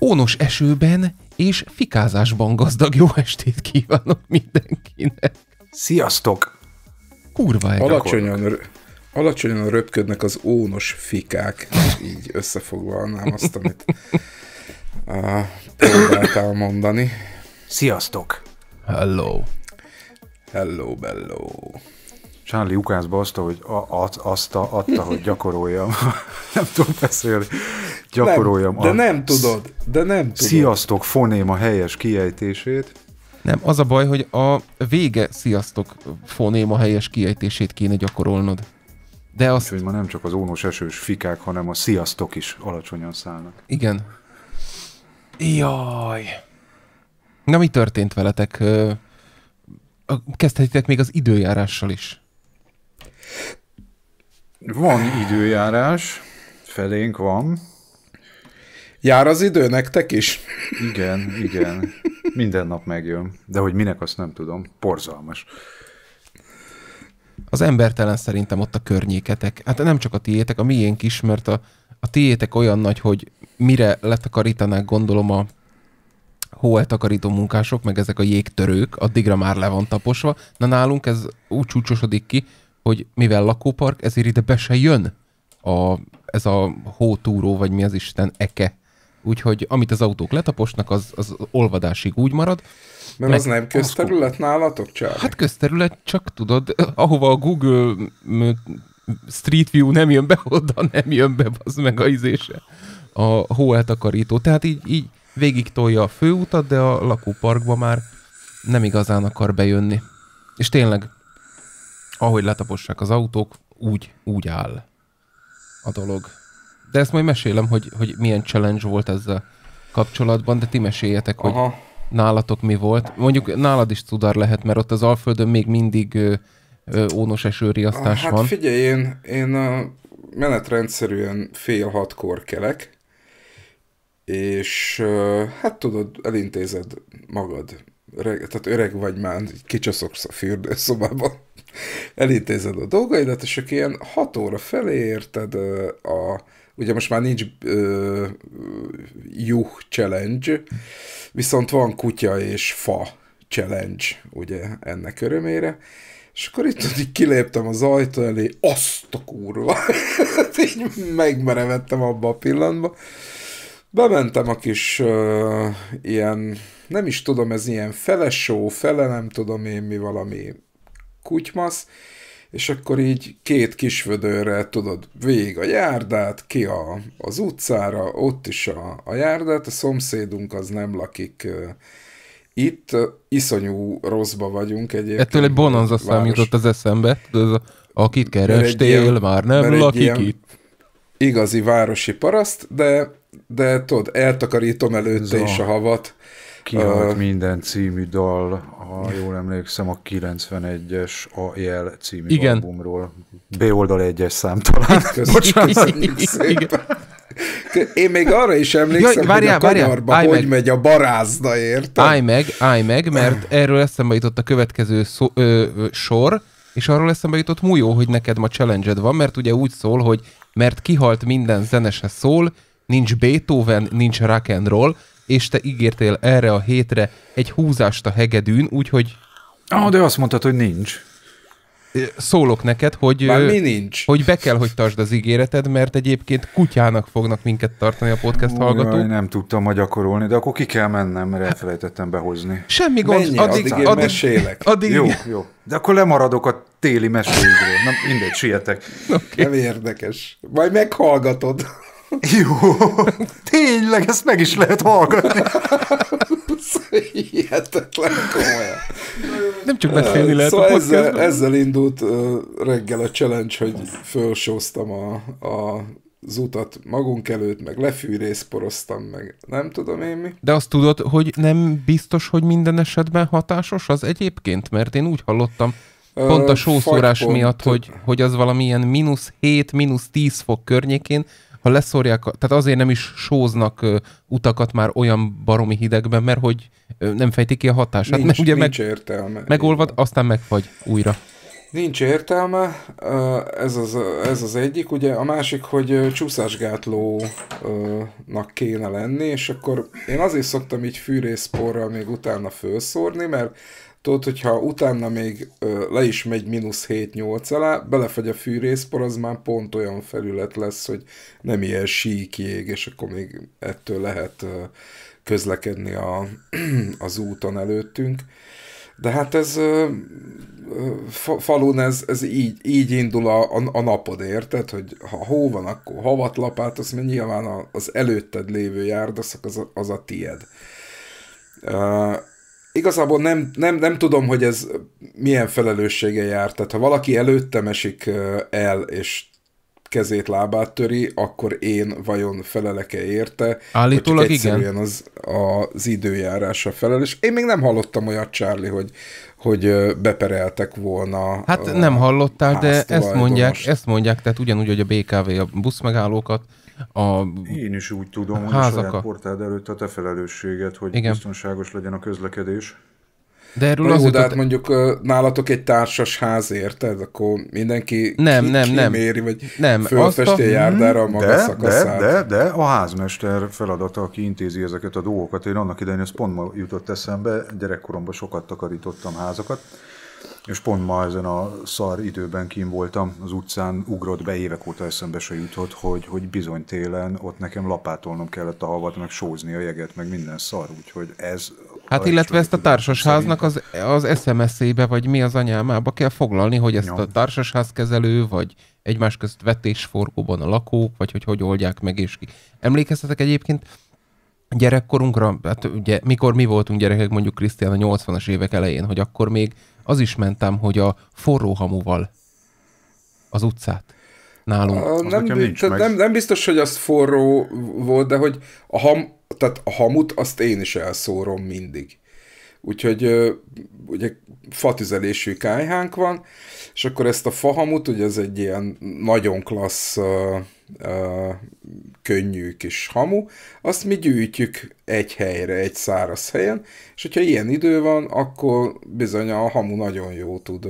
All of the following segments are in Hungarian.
Ónos esőben és fikázásban gazdag jó estét kívánok mindenkinek. Sziasztok! Kurva egy. Alacsonyan, alacsonyan röpködnek az ónos fikák, így összefoglalnám azt, amit uh, próbáltál mondani. Sziasztok! Hello! Hello, bello! Charlie ukázba azt, hogy a, a, azt a, adta, hogy gyakoroljam. nem tudom beszélni. Gyakoroljam. Nem, de nem tudod. De nem tudod. Sziasztok fonéma helyes kiejtését. Nem, az a baj, hogy a vége sziasztok fonéma helyes kiejtését kéne gyakorolnod. De azt... hogy ma nem csak az ónos esős fikák, hanem a sziasztok is alacsonyan szállnak. Igen. Jaj. Na, mi történt veletek? Kezdhetitek még az időjárással is. Van időjárás, felénk van. Jár az idő nektek is? Igen, igen. Minden nap megjön. De hogy minek, azt nem tudom. Porzalmas. Az embertelen szerintem ott a környéketek. Hát nem csak a tiétek, a miénk is, mert a a tiétek olyan nagy, hogy mire letakarítanák, gondolom a hóeltakarító munkások, meg ezek a jégtörők, addigra már le van taposva. Na nálunk ez úgy csúcsosodik ki, hogy mivel lakópark, ezért ide be se jön a, ez a hótúró, vagy mi az Isten, eke. Úgyhogy amit az autók letaposnak, az, az olvadásig úgy marad. Mert az nem közterület az... nálatok, csak? Hát közterület, csak tudod, ahova a Google Street View nem jön be oda, nem jön be, az meg a izése. A hó eltakarító. Tehát így, így végig tolja a főutat, de a lakóparkba már nem igazán akar bejönni. És tényleg, ahogy letapossák az autók, úgy, úgy áll a dolog. De ezt majd mesélem, hogy, hogy milyen challenge volt ezzel kapcsolatban, de ti meséljetek, Aha. hogy nálatok mi volt. Mondjuk nálad is tudar lehet, mert ott az Alföldön még mindig ónos esőriasztás hát, van. Hát figyelj, én, én a menetrendszerűen fél hatkor kelek, és hát tudod, elintézed magad. Öreg, tehát öreg vagy már, kicsaszoksz a fürdőszobában, elintézed a dolgaidat, és akkor ilyen hat óra felé érted a, ugye most már nincs uh, juh challenge, viszont van kutya és fa challenge, ugye ennek örömére, és akkor itt így kiléptem az ajtó elé, azt a kurva! Hát így megmerevettem abba a pillanatba. Bementem a kis uh, ilyen, nem is tudom, ez ilyen felesó, fele nem tudom én mi valami kutymasz, és akkor így két kisvödörre, tudod, végig a járdát, ki a, az utcára, ott is a, a járdát, a szomszédunk az nem lakik uh, itt iszonyú rosszba vagyunk egyébként. Ettől egy bonanza város. szám jutott az eszembe, az, akit kerestél, ilyen, már nem lakik itt. Igazi városi paraszt, de, de tudod, eltakarítom előtte is a havat. Kihalt uh, minden című dal, ha jól emlékszem, a 91-es A jel című igen. albumról. B oldal egyes Köszönöm, Bocsánat. Igen. Én még arra is emlékszem, Jaj, várjá, hogy a várjá, kanyarba állj hogy meg. megy a barázda, érted? Állj meg, állj meg, mert erről eszembe jutott a következő szó, ö, ö, sor, és arról eszembe jutott mújó, hogy neked ma challenge van, mert ugye úgy szól, hogy mert kihalt minden zenese szól, nincs Beethoven, nincs rock and roll, és te ígértél erre a hétre egy húzást a hegedűn, úgyhogy... Ah, de azt mondtad, hogy nincs szólok neked, hogy, Már mi nincs. hogy be kell, hogy tartsd az ígéreted, mert egyébként kutyának fognak minket tartani a podcast Ú, hallgatók. Én nem tudtam ma gyakorolni, de akkor ki kell mennem, mert elfelejtettem behozni. Semmi gond. Menjél, addig, addig, én addig, mesélek. Addig, jó, jó. De akkor lemaradok a téli meséidről. Na mindegy, sietek. Okay. Nem érdekes. Majd meghallgatod. Jó, tényleg, ezt meg is lehet hallgatni. Hihetetlen komolyan. Nem csak beszélni lehet szóval a ezzel, ezzel indult reggel a challenge, hogy fölsóztam a, a az utat magunk előtt, meg lefűrészporoztam, meg nem tudom én mi. De azt tudod, hogy nem biztos, hogy minden esetben hatásos az egyébként? Mert én úgy hallottam, pont a sószórás miatt, hogy, hogy az valamilyen mínusz 7, mínusz 10 fok környékén ha leszórják, tehát azért nem is sóznak utakat már olyan baromi hidegben, mert hogy nem fejtik ki a hatását. Nincs, mert ugye nincs meg, értelme. Megolvad, Igen. aztán megfagy újra. Nincs értelme, ez az, ez az egyik. Ugye a másik, hogy csúszásgátlónak kéne lenni, és akkor én azért szoktam így fűrészporral még utána felszórni, mert Tudod, hogyha utána még ö, le is megy mínusz 7-8 alá, belefegy a fűrészpor, az már pont olyan felület lesz, hogy nem ilyen sík jég, és akkor még ettől lehet ö, közlekedni a, az úton előttünk. De hát ez ö, fa, falun ez, ez így, így indul a, a, a napod, érted? Hogy ha hó van, akkor havatlapát, azt mert nyilván az előtted lévő járdaszak az a, az a tied. Uh, igazából nem, nem, nem tudom, hogy ez milyen felelőssége jár. Tehát ha valaki előttem esik el, és kezét, lábát töri, akkor én vajon felelek-e érte? Állítólag igen. Az, az időjárása felel, és én még nem hallottam olyat, Charlie, hogy, hogy bepereltek volna. Hát nem hallottál, de ezt mondják, ezt mondják, tehát ugyanúgy, hogy a BKV a buszmegállókat, a Én is úgy tudom, hogy a saját portád előtt a te felelősséget, hogy Igen. biztonságos legyen a közlekedés. De erről az jutott... Hát mondjuk nálatok egy társas ház, érted? Akkor mindenki nem, ki, nem, ki nem. méri, vagy nem, fölfesti a... Mhm. járdára a maga de, De, de, de, a házmester feladata, aki intézi ezeket a dolgokat. Én annak idején, ezt pont ma jutott eszembe, gyerekkoromban sokat takarítottam házakat, és pont ma ezen a szar időben kim voltam, az utcán ugrott be, évek óta eszembe se jutott, hogy, hogy bizony télen ott nekem lapátolnom kellett a havat, meg sózni a jeget, meg minden szar, úgyhogy ez... Hát illetve ezt a társasháznak az, az SMS-ébe, vagy mi az anyámába kell foglalni, hogy ezt ja. a társasházkezelő, vagy egymás közt vetésforgóban a lakók, vagy hogy hogy oldják meg, és ki. Emlékeztetek egyébként, gyerekkorunkra, hát ugye, mikor mi voltunk gyerekek, mondjuk Krisztián a 80-as évek elején, hogy akkor még az is mentem, hogy a forró hamuval az utcát nálunk. A, nem, nincs meg. nem, nem biztos, hogy az forró volt, de hogy a, ham, tehát a hamut azt én is elszórom mindig. Úgyhogy ugye fatüzelésű kájhánk van, és akkor ezt a fahamut, ugye ez egy ilyen nagyon klassz uh, könnyű kis hamu, azt mi gyűjtjük egy helyre, egy száraz helyen, és hogyha ilyen idő van, akkor bizony a hamu nagyon jó tud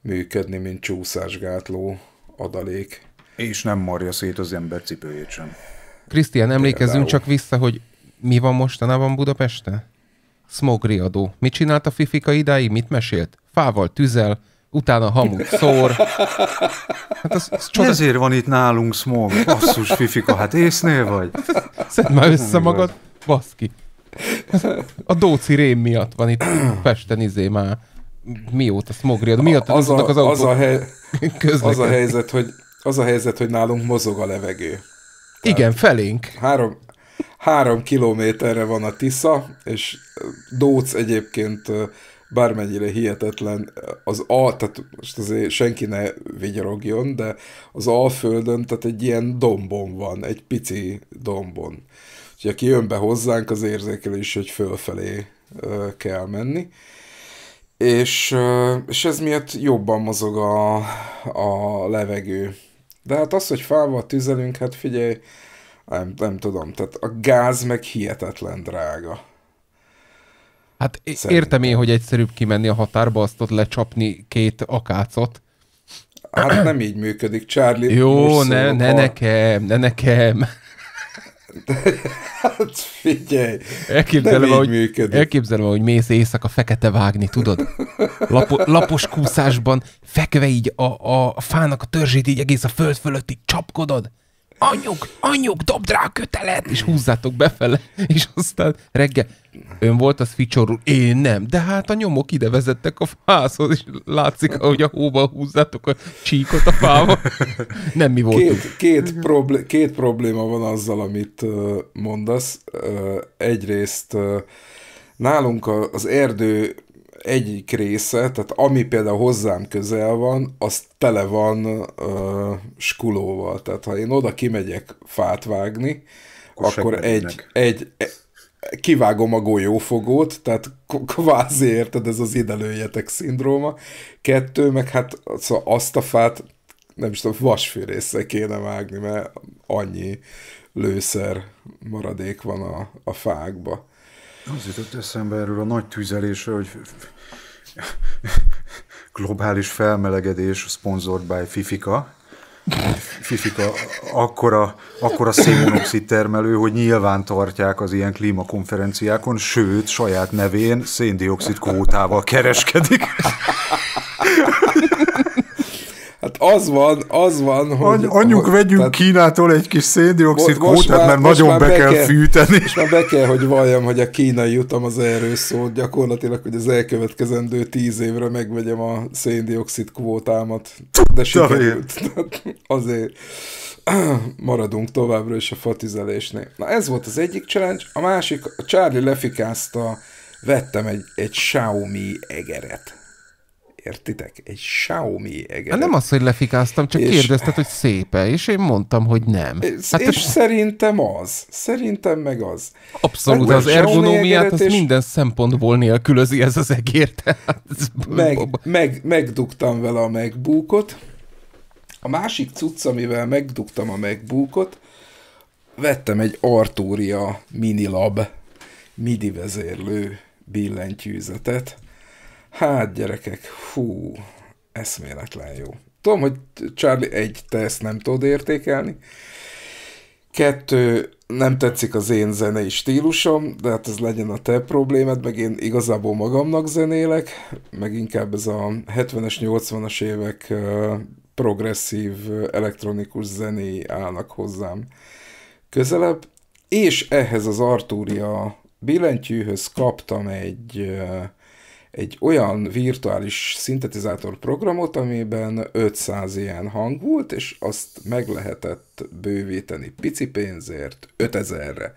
működni, mint csúszásgátló adalék. És nem marja szét az ember cipőjét sem. Krisztián, emlékezzünk csak vissza, hogy mi van mostanában Budapesten? Smogriadó. Mit csinált a fifika idáig? Mit mesélt? Fával tüzel, utána hamu, szór. Hát az, az csoda... Ezért van itt nálunk smog, basszus fifika, hát észnél vagy? Szedd már hm, össze magad, baszki. A Dóci rém miatt van itt Pesten izé már mióta smogriad, Miatt az az, az, az, a hely, az a helyzet, hogy az a helyzet, hogy nálunk mozog a levegő. Tehát Igen, felénk. Három, három kilométerre van a Tisza, és Dóc egyébként bármennyire hihetetlen, az A, tehát most azért senki ne vigyorogjon, de az Alföldön, tehát egy ilyen dombon van, egy pici dombon. Úgyhogy aki jön be hozzánk, az érzékelő is, hogy fölfelé kell menni. És, és ez miatt jobban mozog a, a levegő. De hát az, hogy fával tüzelünk, hát figyelj, nem, nem tudom, tehát a gáz meg hihetetlen drága. Hát Szerintem. értem én, hogy egyszerűbb kimenni a határba, azt ott lecsapni két akácot. Hát nem így működik, Charlie. Jó, ne, ne a... nekem, ne nekem. De, hát figyelj, elképzelem, nem ahogy, működik. Elképzelem, hogy mész éjszaka fekete vágni, tudod? Lapo, lapos kúszásban fekve így a, a fának a törzsét, így egész a föld fölött így csapkodod anyuk, anyuk, dobd rá a kötelet, és húzzátok befele, és aztán reggel ön volt az ficsorul, én nem, de hát a nyomok ide vezettek a fához, és látszik, ahogy a hóba húzzátok a csíkot a fába. Nem mi voltunk. Két, két, problé- két probléma van azzal, amit mondasz. Egyrészt nálunk az erdő egyik része, tehát ami például hozzám közel van, az tele van ö, skulóval. Tehát ha én oda kimegyek fát vágni, akkor, akkor egy, egy, egy, kivágom a golyófogót, tehát kvázi érted, ez az idelőjetek szindróma. Kettő, meg hát szóval azt a fát, nem is tudom, vasfűrészsel kéne vágni, mert annyi lőszer maradék van a, a fákba. Az jutott eszembe erről a nagy tüzelésről, hogy globális felmelegedés sponsored by Fifika. Fifika akkora, akkora szénmonoxid termelő, hogy nyilván tartják az ilyen klímakonferenciákon, sőt, saját nevén széndiokszid kvótával kereskedik az van, az van, hogy... Anyuk, vegyünk tehát, Kínától egy kis széndiokszid kvótát, mert nagyon be, kell, kell fűteni. És már be kell, hogy valljam, hogy a kínai jutam az erről szól, gyakorlatilag, hogy az elkövetkezendő tíz évre megvegyem a széndiokszid kvótámat. De sikerült. Azért maradunk továbbra is a fatizelésnél. Na ez volt az egyik challenge, a másik, a Charlie lefikázta, vettem egy, egy Xiaomi egeret. Értitek? Egy Xiaomi egeret. Hát nem az, hogy lefikáztam, csak és... kérdezted, hogy szépe, és én mondtam, hogy nem. Hát és te... szerintem az. Szerintem meg az. Abszolút, hát, az ergonómiát az és... minden szempontból nélkülözi ez az egér. Tehát Meg, meg, megdugtam vele a megbúkot. A másik cucc, amivel megdugtam a megbúkot. vettem egy Arturia Minilab MIDI vezérlő billentyűzetet, Hát gyerekek, fú, eszméletlen jó. Tudom, hogy Charlie egy, te ezt nem tudod értékelni. Kettő, nem tetszik az én zenei stílusom, de hát ez legyen a te problémád, meg én igazából magamnak zenélek, meg inkább ez a 70-es, 80-as évek progresszív elektronikus zené állnak hozzám közelebb, és ehhez az Artúria billentyűhöz kaptam egy egy olyan virtuális szintetizátor programot, amiben 500 ilyen hang volt, és azt meg lehetett bővíteni pici pénzért 5000-re.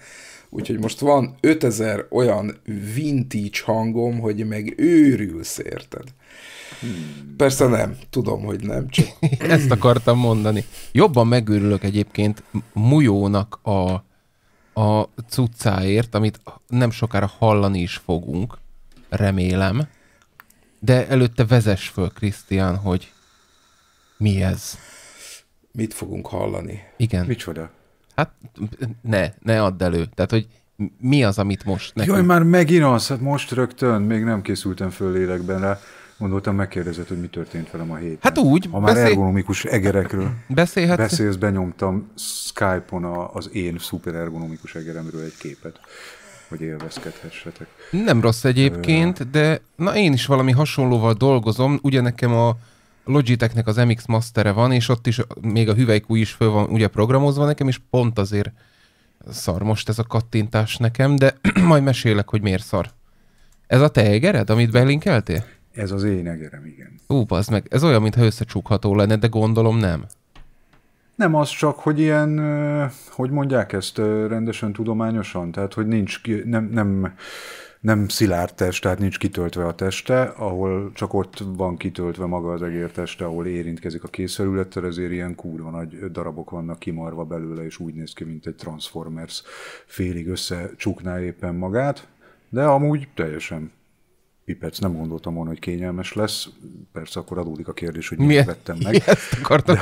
Úgyhogy most van 5000 olyan vintage hangom, hogy meg őrülsz, érted? Hmm. Persze nem, tudom, hogy nem. Csak... Ezt akartam mondani. Jobban megőrülök egyébként Mujónak a, a cuccáért, amit nem sokára hallani is fogunk remélem. De előtte vezess föl, Krisztián, hogy mi ez. Mit fogunk hallani? Igen. Micsoda? Hát ne, ne add elő. Tehát, hogy mi az, amit most nekünk... Jaj, már megint az, hát most rögtön, még nem készültem föl lélekben rá. Gondoltam, megkérdezett, hogy mi történt velem a héten. Hát úgy. Ha már beszél... ergonomikus egerekről beszélhetsz. beszélsz, benyomtam Skype-on a, az én szuper ergonomikus egeremről egy képet hogy élvezkedhessetek. Nem rossz egyébként, de na én is valami hasonlóval dolgozom, ugye nekem a Logitechnek az MX Mastere van, és ott is még a hüvelykúj is föl van ugye programozva nekem, és pont azért szar most ez a kattintás nekem, de majd mesélek, hogy miért szar. Ez a te egered, amit belinkeltél? Ez az én egerem, igen. Ú, az meg, ez olyan, mintha összecsukható lenne, de gondolom nem. Nem az csak, hogy ilyen, hogy mondják ezt rendesen tudományosan, tehát hogy nincs, nem, nem, nem szilárd test, tehát nincs kitöltve a teste, ahol csak ott van kitöltve maga az egér teste, ahol érintkezik a készerülettel, ezért ilyen kurva nagy darabok vannak kimarva belőle, és úgy néz ki, mint egy Transformers félig összecsukná éppen magát, de amúgy teljesen Piperc nem gondoltam volna, hogy kényelmes lesz. Persze akkor adódik a kérdés, hogy miért vettem meg. Ezt akartam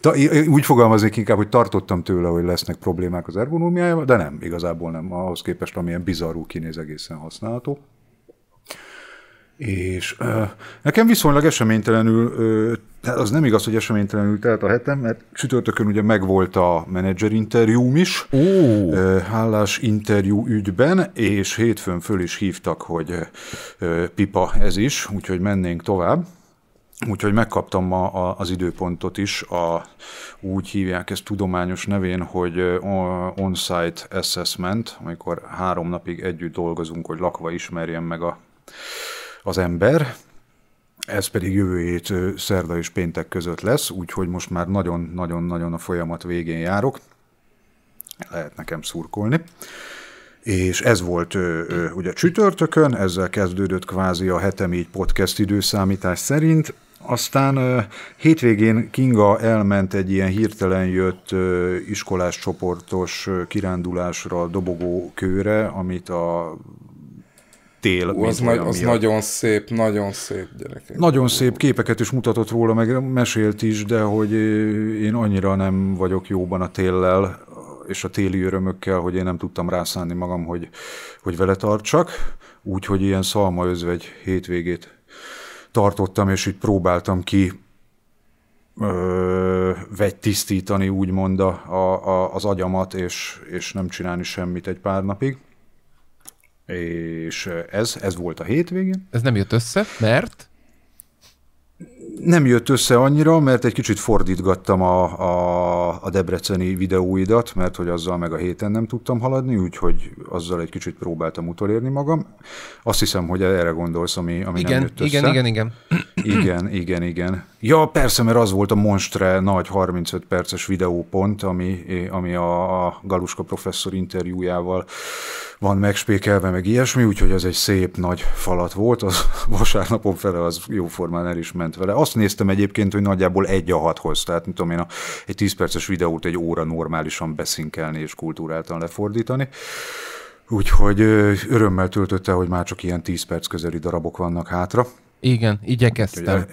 de, Úgy fogalmaznék inkább, hogy tartottam tőle, hogy lesznek problémák az ergonómiájával, de nem, igazából nem. Ahhoz képest, amilyen bizarrú kinéz egészen használható. És nekem viszonylag eseménytelenül, tehát az nem igaz, hogy eseménytelenül telt a hetem, mert csütörtökön ugye megvolt a menedzser interjúm is, oh. hálás interjú ügyben, és hétfőn föl is hívtak, hogy pipa ez is, úgyhogy mennénk tovább. Úgyhogy megkaptam ma az időpontot is, a, úgy hívják ezt tudományos nevén, hogy on-site assessment, amikor három napig együtt dolgozunk, hogy lakva ismerjem meg a az ember, ez pedig jövő hét szerda és péntek között lesz, úgyhogy most már nagyon-nagyon-nagyon a folyamat végén járok. Lehet nekem szurkolni. És ez volt ö, ö, ugye csütörtökön, ezzel kezdődött kvázi a hetem így podcast időszámítás szerint. Aztán ö, hétvégén Kinga elment egy ilyen hirtelen jött ö, iskolás csoportos ö, kirándulásra dobogó kőre, amit a tél. Ó, az, nagy, az nagyon szép, nagyon szép gyerekek. Nagyon szép képeket is mutatott róla, meg mesélt is, de hogy én annyira nem vagyok jóban a téllel, és a téli örömökkel, hogy én nem tudtam rászánni magam, hogy, hogy vele tartsak. Úgyhogy ilyen özvegy hétvégét tartottam, és így próbáltam ki ö, vegy tisztítani úgymond a, a, az agyamat, és, és nem csinálni semmit egy pár napig. És ez, ez volt a hétvégén. Ez nem jött össze, mert? Nem jött össze annyira, mert egy kicsit fordítgattam a, a, a debreceni videóidat, mert hogy azzal meg a héten nem tudtam haladni, úgyhogy azzal egy kicsit próbáltam utolérni magam. Azt hiszem, hogy erre gondolsz, ami, ami igen, nem jött igen, össze. Igen, igen, igen. Igen, igen, igen. Ja, persze, mert az volt a Monstre nagy 35 perces videópont, ami, ami a, a Galuska professzor interjújával van megspékelve, meg ilyesmi, úgyhogy az egy szép nagy falat volt, az vasárnapon fele az jóformán el is ment vele. Azt néztem egyébként, hogy nagyjából egy a hathoz, tehát nem tudom én, a, egy 10 perces videót egy óra normálisan beszinkelni és kultúráltan lefordítani. Úgyhogy örömmel töltötte, hogy már csak ilyen 10 perc közeli darabok vannak hátra. Igen, igyekeztem. El,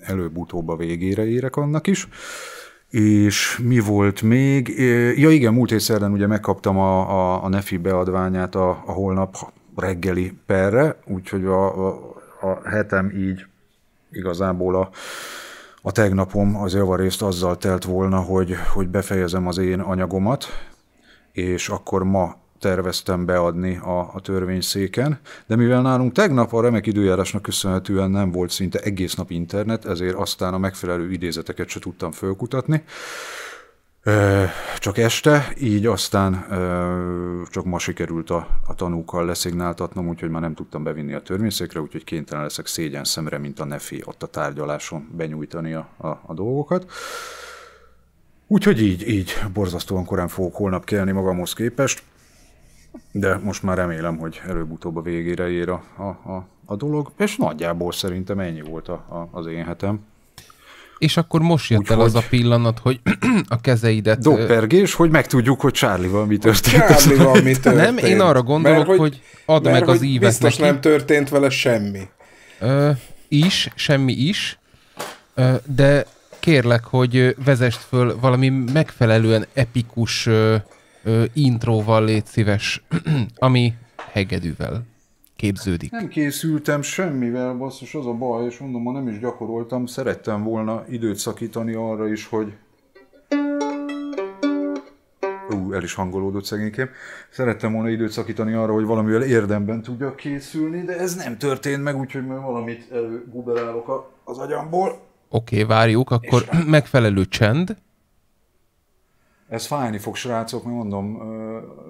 előbb-utóbb a végére érek annak is és mi volt még? Ja igen, múlt hétszerden ugye megkaptam a, a, a NEFI beadványát a, a holnap reggeli perre, úgyhogy a, a, a hetem így igazából a, a tegnapom az javarészt azzal telt volna, hogy, hogy befejezem az én anyagomat, és akkor ma terveztem beadni a, a törvényszéken, de mivel nálunk tegnap a remek időjárásnak köszönhetően nem volt szinte egész nap internet, ezért aztán a megfelelő idézeteket se tudtam fölkutatni, csak este, így aztán csak ma sikerült a, a tanúkkal leszignáltatnom, úgyhogy már nem tudtam bevinni a törvényszékre, úgyhogy kénytelen leszek szégyen szemre, mint a nefi ott a tárgyaláson benyújtani a, a, a dolgokat. Úgyhogy így, így borzasztóan korán fogok holnap kelni magamhoz képest. De most már remélem, hogy előbb-utóbb a végére ér a, a, a, a dolog, és nagyjából szerintem ennyi volt a, a, az én hetem. És akkor most jött Úgy, el az a pillanat, hogy a kezeidet... Doppergés, hogy megtudjuk, hogy charlie van mi történt. charlie van mi történt. Nem, én arra gondolok, mert, hogy add mert, meg az ívet Biztos neki. nem történt vele semmi. Ö, is, semmi is, ö, de kérlek, hogy vezest föl valami megfelelően epikus ö, ö, intróval légy szíves, ami hegedűvel képződik. Nem készültem semmivel, basszus, az a baj, és mondom, ma nem is gyakoroltam, szerettem volna időt szakítani arra is, hogy ú, el is hangolódott szegényként. Szerettem volna időt szakítani arra, hogy valamivel érdemben tudjak készülni, de ez nem történt meg, úgyhogy majd valamit előguberálok az agyamból. Oké, okay, várjuk, akkor és... megfelelő csend ez fájni fog, srácok, mi mondom,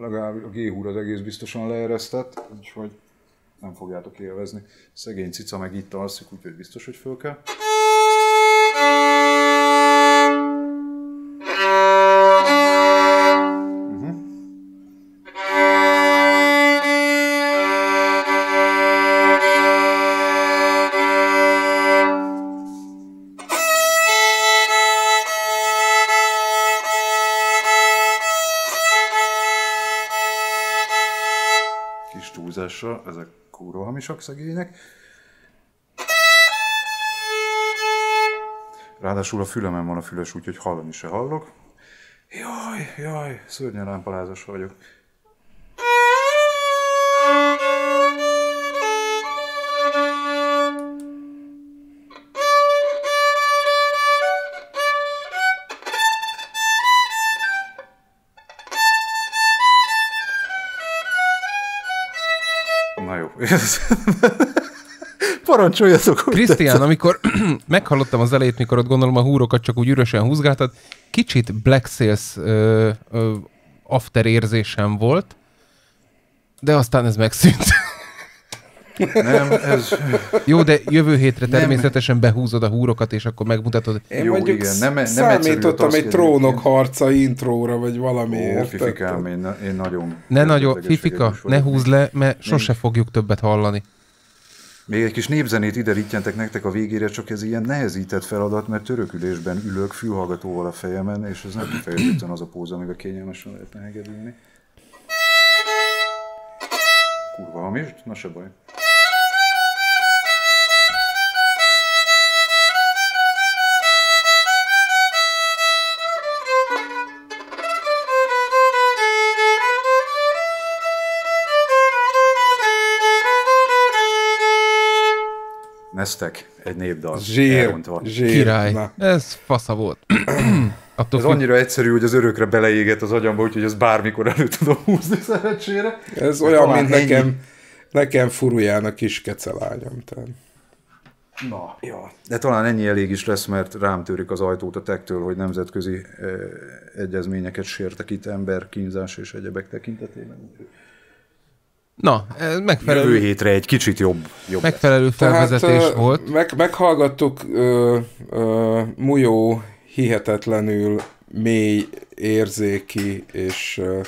legalább a G az egész biztosan leeresztett, úgyhogy nem fogjátok élvezni. Szegény cica meg itt alszik, úgyhogy biztos, hogy föl kell. hatással, ezek kúró hamisak szegények. Ráadásul a fülemen van a füles, úgyhogy hallani se hallok. Jaj, jaj, szörnyen lámpalázas vagyok. Parancsoljatok! Krisztián, amikor meghallottam az elejét, mikor ott gondolom a húrokat csak úgy üresen húzgáltad, kicsit Black Sales ö, ö, after érzésem volt, de aztán ez megszűnt. Nem, ez... Jó, de jövő hétre nem. természetesen behúzod a húrokat, és akkor megmutatod. Én Jó, mondjuk igen. Nem, nem számítottam egy trónok harca intróra, vagy valami. Ó, fifika, én, én nagyon... Ne nagyon, Fifika, ne húzd le, mert sose fogjuk többet hallani. Még egy kis népzenét ide rittyentek nektek a végére, csak ez ilyen nehezített feladat, mert törökülésben ülök fülhallgatóval a fejemen, és ez nem kifejezetten az a póza, amivel kényelmesen lehetne hegedülni. Kurva hamis, Na se baj. Nesztek egy népdal. Zsír, zsír. Király. Na. Ez fasza volt. Attól ez függ... annyira egyszerű, hogy az örökre beleéget az agyamba, úgyhogy ez bármikor elő tudom húzni szerencsére. Ez olyan, mint nekem, nekem furuján a kis kecelányom. Tehát. Na, ja. De talán ennyi elég is lesz, mert rám törik az ajtót a tektől, hogy nemzetközi eh, egyezményeket sértek itt ember, kínzás és egyebek tekintetében. Na, megfelelő. Jövő hétre egy kicsit jobb. jobb megfelelő felvezetés Tehát, volt. Meg, meghallgattuk ö, ö, Mujó hihetetlenül mély, érzéki és ö,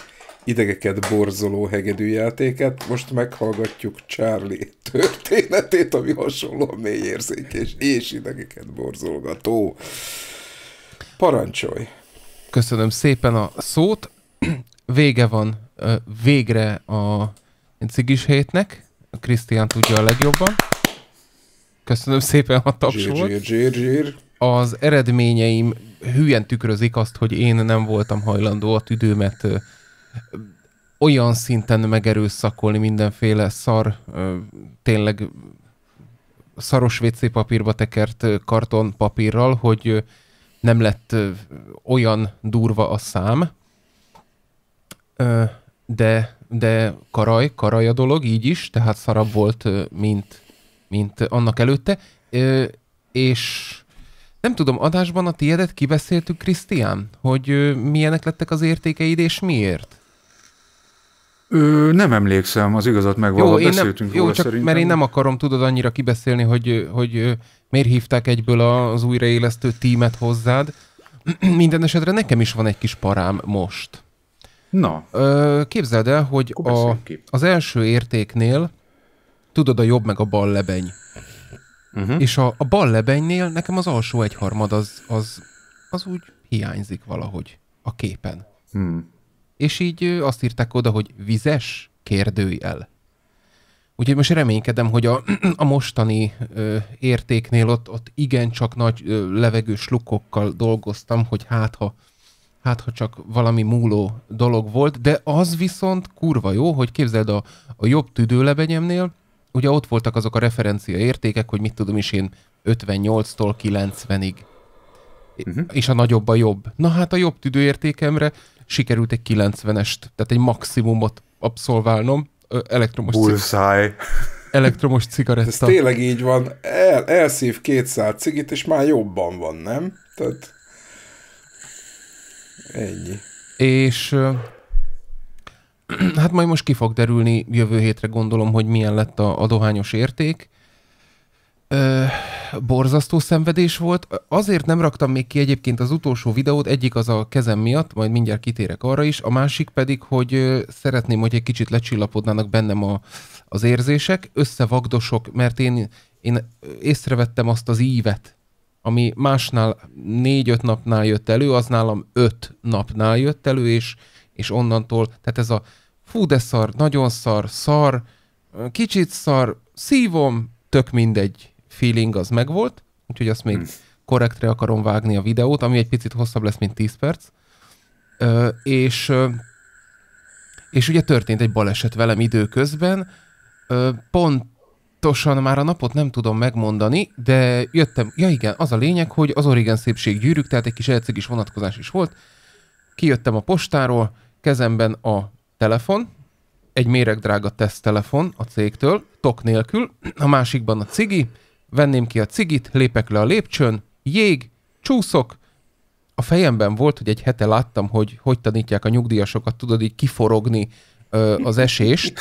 idegeket borzoló hegedűjátéket. Most meghallgatjuk Charlie történetét, ami hasonló mély érzéki és, és idegeket borzolgató. Parancsolj! Köszönöm szépen a szót. Vége van végre a Cigis hétnek. Krisztián tudja a legjobban. Köszönöm szépen a taps Zsír, zsír, zsír. Az eredményeim hülyen tükrözik azt, hogy én nem voltam hajlandó a tüdőmet olyan szinten megerőszakolni mindenféle szar, tényleg szaros WC papírba tekert karton papírral, hogy nem lett olyan durva a szám, de de karaj, karaj a dolog, így is, tehát szarabb volt, mint, mint annak előtte. És nem tudom, adásban a tiédet kibeszéltük, Krisztián, hogy milyenek lettek az értékeid, és miért? Ö, nem emlékszem, az igazat megvallva. beszéltünk nem, Jó, csak szerintem. mert én nem akarom, tudod, annyira kibeszélni, hogy, hogy miért hívták egyből az újraélesztő tímet hozzád. Minden esetre nekem is van egy kis parám most. Na. Ö, képzeld el, hogy a, az első értéknél tudod a jobb meg a bal lebeny. Uh-huh. És a, a bal lebenynél nekem az alsó egyharmad az, az, az úgy hiányzik valahogy a képen. Hmm. És így azt írták oda, hogy vizes kérdőjel. Úgyhogy most reménykedem, hogy a, a mostani ö, értéknél ott, ott igencsak nagy ö, levegős lukokkal dolgoztam, hogy hát ha hát ha csak valami múló dolog volt, de az viszont kurva jó, hogy képzeld a, a jobb tüdőlebenyemnél, ugye ott voltak azok a referencia értékek, hogy mit tudom is én 58-tól 90-ig. Uh-huh. És a nagyobb a jobb. Na hát a jobb tüdőértékemre sikerült egy 90-est, tehát egy maximumot abszolválnom. Elektromos Bullseye. Elektromos cigaretta. Ez tényleg így van. El, elszív 200 cigit, és már jobban van, nem? Tehát... Ennyi. És hát majd most ki fog derülni jövő hétre gondolom, hogy milyen lett a, a dohányos érték. Ö, borzasztó szenvedés volt. Azért nem raktam még ki egyébként az utolsó videót, egyik az a kezem miatt, majd mindjárt kitérek arra is, a másik pedig, hogy szeretném, hogy egy kicsit lecsillapodnának bennem a, az érzések, összevagdosok, mert én, én észrevettem azt az ívet, ami másnál négy-öt napnál jött elő, az nálam öt napnál jött elő, és, és onnantól, tehát ez a fú de szar, nagyon szar, szar, kicsit szar, szívom, tök mindegy feeling az megvolt, úgyhogy azt még hm. korrektre akarom vágni a videót, ami egy picit hosszabb lesz, mint 10 perc. Ö, és, és ugye történt egy baleset velem időközben, ö, pont pontosan már a napot nem tudom megmondani, de jöttem, ja igen, az a lényeg, hogy az Origen szépség gyűrűk, tehát egy kis is vonatkozás is volt. Kijöttem a postáról, kezemben a telefon, egy méregdrága teszttelefon a cégtől, tok nélkül, a másikban a cigi, venném ki a cigit, lépek le a lépcsőn, jég, csúszok, a fejemben volt, hogy egy hete láttam, hogy hogy tanítják a nyugdíjasokat, tudod így kiforogni ö, az esést,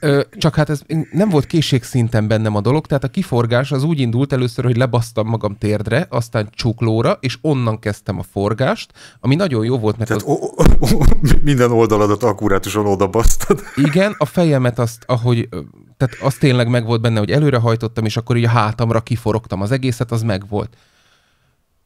Ö, csak hát ez nem volt készségszinten bennem a dolog, tehát a kiforgás az úgy indult először, hogy lebasztam magam térdre, aztán csuklóra, és onnan kezdtem a forgást, ami nagyon jó volt, mert... Tehát az... o- o- o- minden oldaladat akkurátusan basztad. Igen, a fejemet azt, ahogy... Tehát az tényleg meg volt benne, hogy előre hajtottam, és akkor így a hátamra kiforogtam az egészet, az meg volt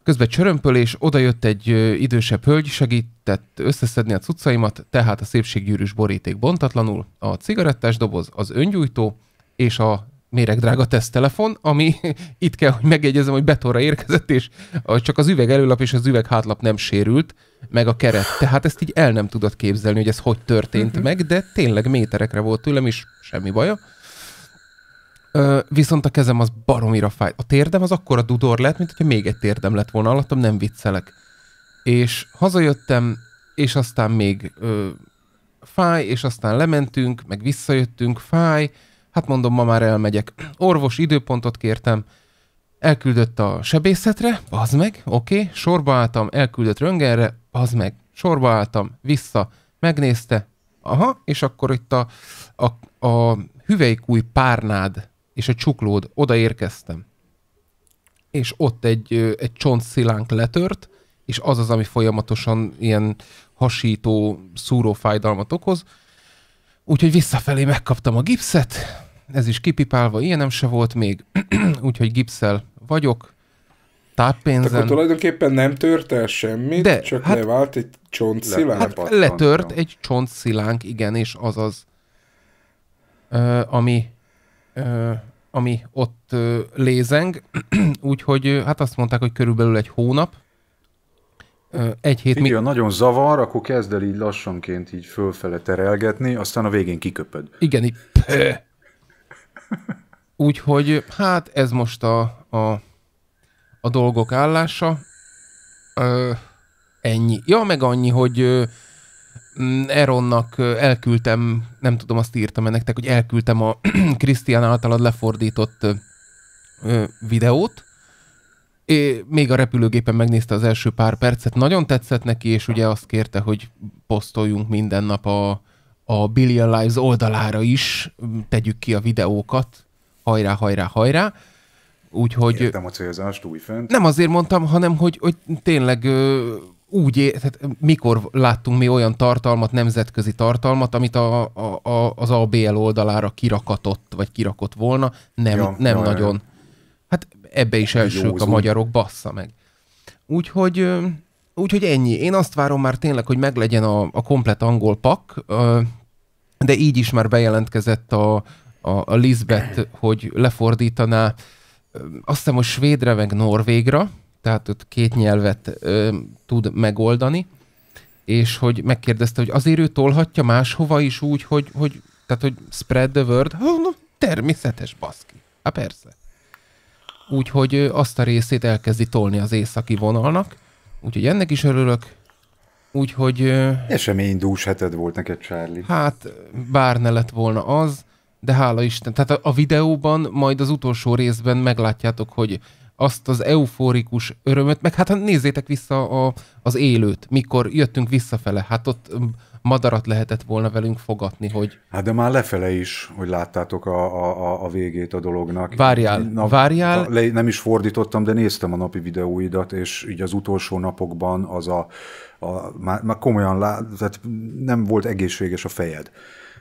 Közben csörömpölés, odajött egy idősebb hölgy, segített összeszedni a cuccaimat, tehát a szépséggyűrűs boríték bontatlanul, a cigarettás doboz, az öngyújtó és a drága telefon, ami itt kell, hogy megjegyezem, hogy betorra érkezett, és csak az üveg előlap és az üveg hátlap nem sérült, meg a keret. Tehát ezt így el nem tudod képzelni, hogy ez hogy történt uh-huh. meg, de tényleg méterekre volt tőlem, is semmi baja. Ö, viszont a kezem az baromira fáj. A térdem az akkora dudor lett, mint hogyha még egy térdem lett volna alattam, nem viccelek. És hazajöttem, és aztán még ö, fáj, és aztán lementünk, meg visszajöttünk, fáj. Hát mondom, ma már elmegyek. Orvos időpontot kértem, elküldött a sebészetre, az meg, oké, okay. sorba álltam, elküldött röngenre, az meg, sorba álltam, vissza, megnézte, aha, és akkor itt a, a, a hüvelykúj párnád és a csuklód, odaérkeztem És ott egy, egy csontszilánk letört, és az az, ami folyamatosan ilyen hasító, szúró fájdalmat okoz. Úgyhogy visszafelé megkaptam a gipszet, ez is kipipálva, ilyen nem se volt még, úgyhogy gipszel vagyok, táppénzen. Tehát tulajdonképpen nem tört el semmit, De, csak hát, levált egy csontszilánk. Hát letört egy csontszilánk, igen, és az az, ami ami ott lézeng, úgyhogy hát azt mondták, hogy körülbelül egy hónap, egy hét... Igen, mi... nagyon zavar, akkor kezd el így lassanként így fölfele terelgetni, aztán a végén kiköpöd. Igen, így... Úgyhogy hát ez most a, a, a dolgok állása. Ö, ennyi. Ja, meg annyi, hogy Mm, Eronnak elküldtem, nem tudom, azt írtam -e nektek, hogy elküldtem a Krisztián általad lefordított videót, É, még a repülőgépen megnézte az első pár percet, nagyon tetszett neki, és ugye azt kérte, hogy posztoljunk minden nap a, a Billion Lives oldalára is, tegyük ki a videókat, hajrá, hajrá, hajrá. Úgyhogy... Értem a célzást fent. Nem azért mondtam, hanem hogy, hogy tényleg úgy, tehát mikor láttunk mi olyan tartalmat, nemzetközi tartalmat, amit a, a, a, az ABL oldalára kirakatott, vagy kirakott volna, nem, ja, nem ja, nagyon. Ja. Hát ebbe is elsők a magyarok, bassza meg. Úgyhogy, úgyhogy ennyi. Én azt várom már tényleg, hogy meglegyen a, a komplet angol pak, de így is már bejelentkezett a, a, a Lisbeth, hogy lefordítaná azt hiszem, hogy svédre, meg norvégra, tehát ott két nyelvet ö, tud megoldani, és hogy megkérdezte, hogy azért ő tolhatja máshova is úgy, hogy, hogy tehát, hogy spread the word, oh, no, természetes baszki. Hát persze. Úgyhogy azt a részét elkezdi tolni az északi vonalnak, úgyhogy ennek is örülök, úgyhogy... Esemény dús heted volt neked, Charlie. Hát, bár ne lett volna az, de hála Isten. Tehát a videóban majd az utolsó részben meglátjátok, hogy azt az eufórikus örömöt, meg hát, hát nézzétek vissza a, az élőt, mikor jöttünk visszafele, hát ott madarat lehetett volna velünk fogatni, hogy... Hát de már lefele is, hogy láttátok a, a, a végét a dolognak. Várjál, Na, várjál. Le, nem is fordítottam, de néztem a napi videóidat, és így az utolsó napokban az a... a már, már komolyan lát, tehát nem volt egészséges a fejed.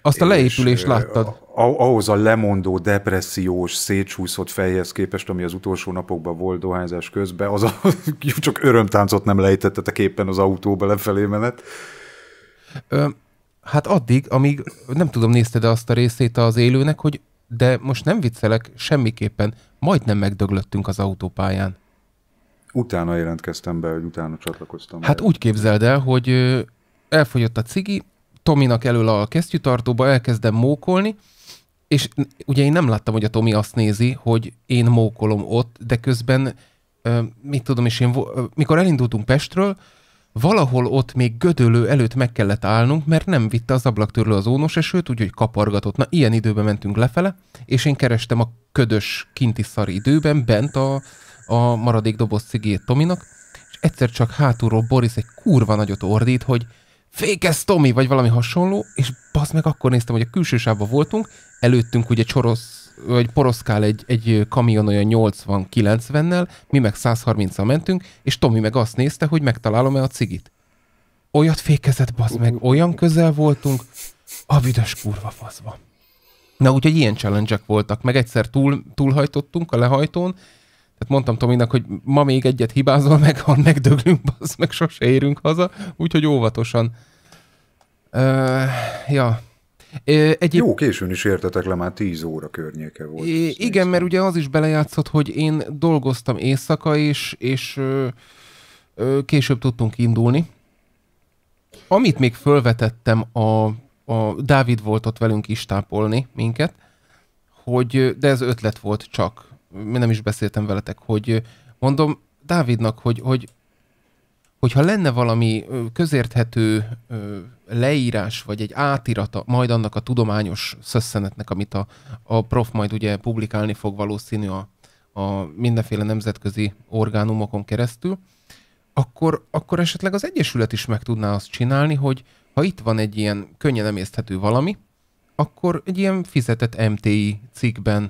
Azt a leépülést láttad. Ahhoz a lemondó, depressziós, szétsúszott fejhez képest, ami az utolsó napokban volt dohányzás közben, az a, csak örömtáncot nem lejtettetek éppen az autóba lefelé menet. Ö, hát addig, amíg, nem tudom, nézted -e azt a részét az élőnek, hogy de most nem viccelek semmiképpen, majdnem megdöglöttünk az autópályán. Utána jelentkeztem be, hogy utána csatlakoztam. Hát el. úgy képzeld el, hogy elfogyott a cigi, Tominak elől a kesztyűtartóba, elkezdem mókolni, és ugye én nem láttam, hogy a Tomi azt nézi, hogy én mókolom ott, de közben, mit tudom is én, mikor elindultunk Pestről, valahol ott még gödölő előtt meg kellett állnunk, mert nem vitte az ablaktörlő az ónos esőt, úgyhogy kapargatott. Na, ilyen időben mentünk lefele, és én kerestem a ködös kinti szar időben bent a, a maradék doboz cigét Tominak, és egyszer csak hátulról Boris egy kurva nagyot ordít, hogy fékez Tomi, vagy valami hasonló, és bazd meg akkor néztem, hogy a külső voltunk, előttünk ugye csorosz, vagy poroszkál egy, egy kamion olyan 80-90-nel, mi meg 130-al mentünk, és Tomi meg azt nézte, hogy megtalálom-e a cigit. Olyat fékezett, bazd meg, olyan közel voltunk, a büdös kurva faszba. Na úgyhogy ilyen challenge voltak, meg egyszer túl, túlhajtottunk a lehajtón, tehát mondtam Tominak, hogy ma még egyet hibázol, meg ha megdöglünk, az meg sose érünk haza, úgyhogy óvatosan. Ö, ja. Ö, egyéb... Jó, későn is értetek le, már 10 óra környéke volt. É, igen, nézve. mert ugye az is belejátszott, hogy én dolgoztam éjszaka, és, és ö, ö, később tudtunk indulni. Amit még fölvetettem, a, a Dávid volt ott velünk is tápolni minket, hogy, de ez ötlet volt csak, nem is beszéltem veletek, hogy mondom Dávidnak, hogy, hogy hogyha lenne valami közérthető leírás, vagy egy átirata majd annak a tudományos szösszenetnek, amit a, a prof majd ugye publikálni fog valószínű a, a mindenféle nemzetközi orgánumokon keresztül, akkor, akkor esetleg az Egyesület is meg tudná azt csinálni, hogy ha itt van egy ilyen könnyen emészthető valami, akkor egy ilyen fizetett MTI cikkben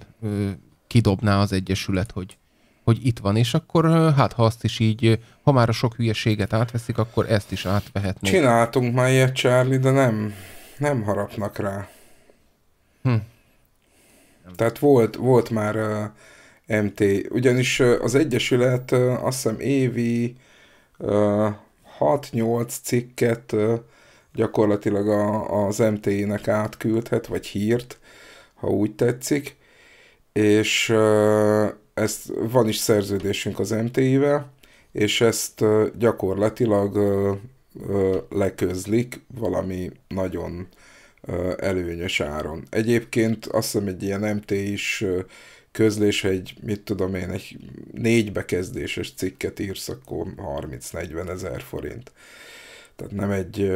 kidobná az Egyesület, hogy, hogy itt van, és akkor hát ha azt is így, ha már a sok hülyeséget átveszik, akkor ezt is átvehetnék. Csináltunk már ilyet, Charlie, de nem, nem harapnak rá. Hm. Tehát volt, volt már uh, MT, ugyanis uh, az Egyesület uh, azt hiszem évi uh, 6-8 cikket uh, gyakorlatilag a, az MT-nek átküldhet, vagy hírt, ha úgy tetszik és ezt van is szerződésünk az MTI-vel, és ezt gyakorlatilag leközlik valami nagyon előnyös áron. Egyébként azt hiszem egy ilyen MT is közlés, egy, mit tudom én, egy négy bekezdéses cikket írsz, akkor 30-40 ezer forint. Tehát nem egy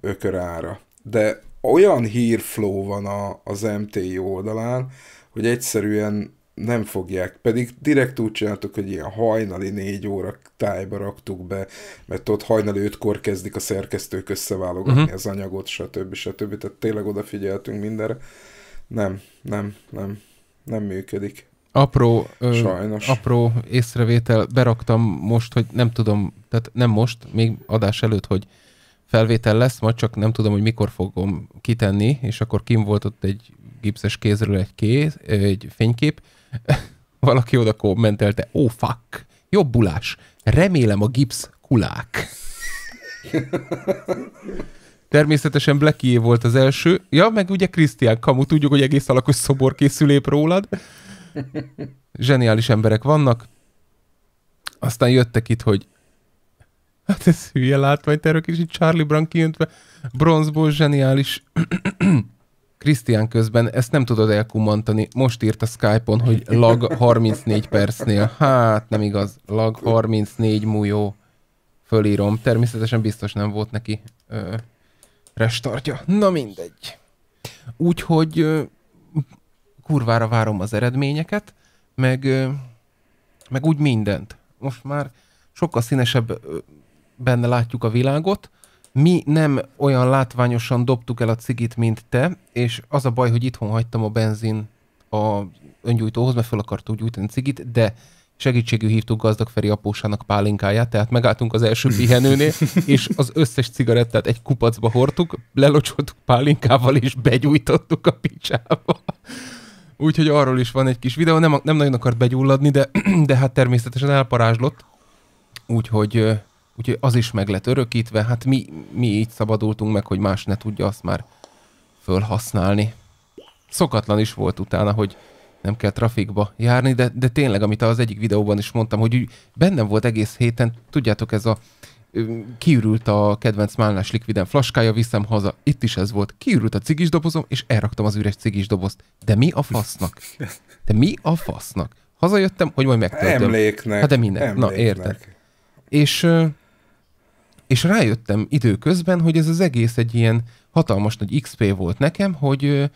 ökör ára. De olyan hírflow van a, az MTI oldalán, hogy egyszerűen nem fogják. Pedig direkt úgy csináltuk, hogy ilyen hajnali négy óra tájba raktuk be, mert ott hajnali ötkor kezdik a szerkesztők összeválogatni uh-huh. az anyagot, stb. stb. Tehát tényleg odafigyeltünk mindenre. Nem, nem, nem, nem működik. Apró, ö, Sajnos. apró észrevétel, beraktam most, hogy nem tudom, tehát nem most, még adás előtt, hogy felvétel lesz, majd csak nem tudom, hogy mikor fogom kitenni, és akkor kim volt ott egy gipszes kézről egy, kéz, egy fénykép, valaki oda kommentelte, ó, oh, fuck, jobbulás, remélem a gipsz kulák. Természetesen Blackie volt az első. Ja, meg ugye Krisztián Kamu, tudjuk, hogy egész alakos szobor készül épp rólad. Zseniális emberek vannak. Aztán jöttek itt, hogy hát ez hülye látvány, te is itt Charlie Brown kijöntve, bronzból zseniális Krisztián közben ezt nem tudod elkumantani. Most írt a Skype-on, hogy lag 34 percnél. Hát nem igaz, lag 34 mújó. Fölírom. Természetesen biztos nem volt neki ö, restartja. Na mindegy. Úgyhogy ö, kurvára várom az eredményeket, meg, ö, meg úgy mindent. Most már sokkal színesebb ö, benne látjuk a világot, mi nem olyan látványosan dobtuk el a cigit, mint te, és az a baj, hogy itthon hagytam a benzin a öngyújtóhoz, mert fel akartuk gyújtani cigit, de segítségű hívtuk gazdag Feri apósának pálinkáját, tehát megálltunk az első pihenőnél, és az összes cigarettát egy kupacba hordtuk, lelocsoltuk pálinkával, és begyújtottuk a picsába. Úgyhogy arról is van egy kis videó, nem, nem nagyon akart begyulladni, de, de hát természetesen elparázslott, úgyhogy Úgyhogy az is meg lett örökítve, hát mi, mi így szabadultunk meg, hogy más ne tudja azt már fölhasználni. Szokatlan is volt utána, hogy nem kell trafikba járni, de, de tényleg, amit az egyik videóban is mondtam, hogy bennem volt egész héten, tudjátok, ez a kiürült a kedvenc málnás likviden flaskája, viszem haza, itt is ez volt, kiürült a cigis dobozom, és elraktam az üres cigis dobozt. De mi a fasznak? De mi a fasznak? Hazajöttem, hogy majd megtöltöm. Emléknek. Hát de minden. Emléknek. Na, érted. És és rájöttem időközben, hogy ez az egész egy ilyen hatalmas nagy XP volt nekem, hogy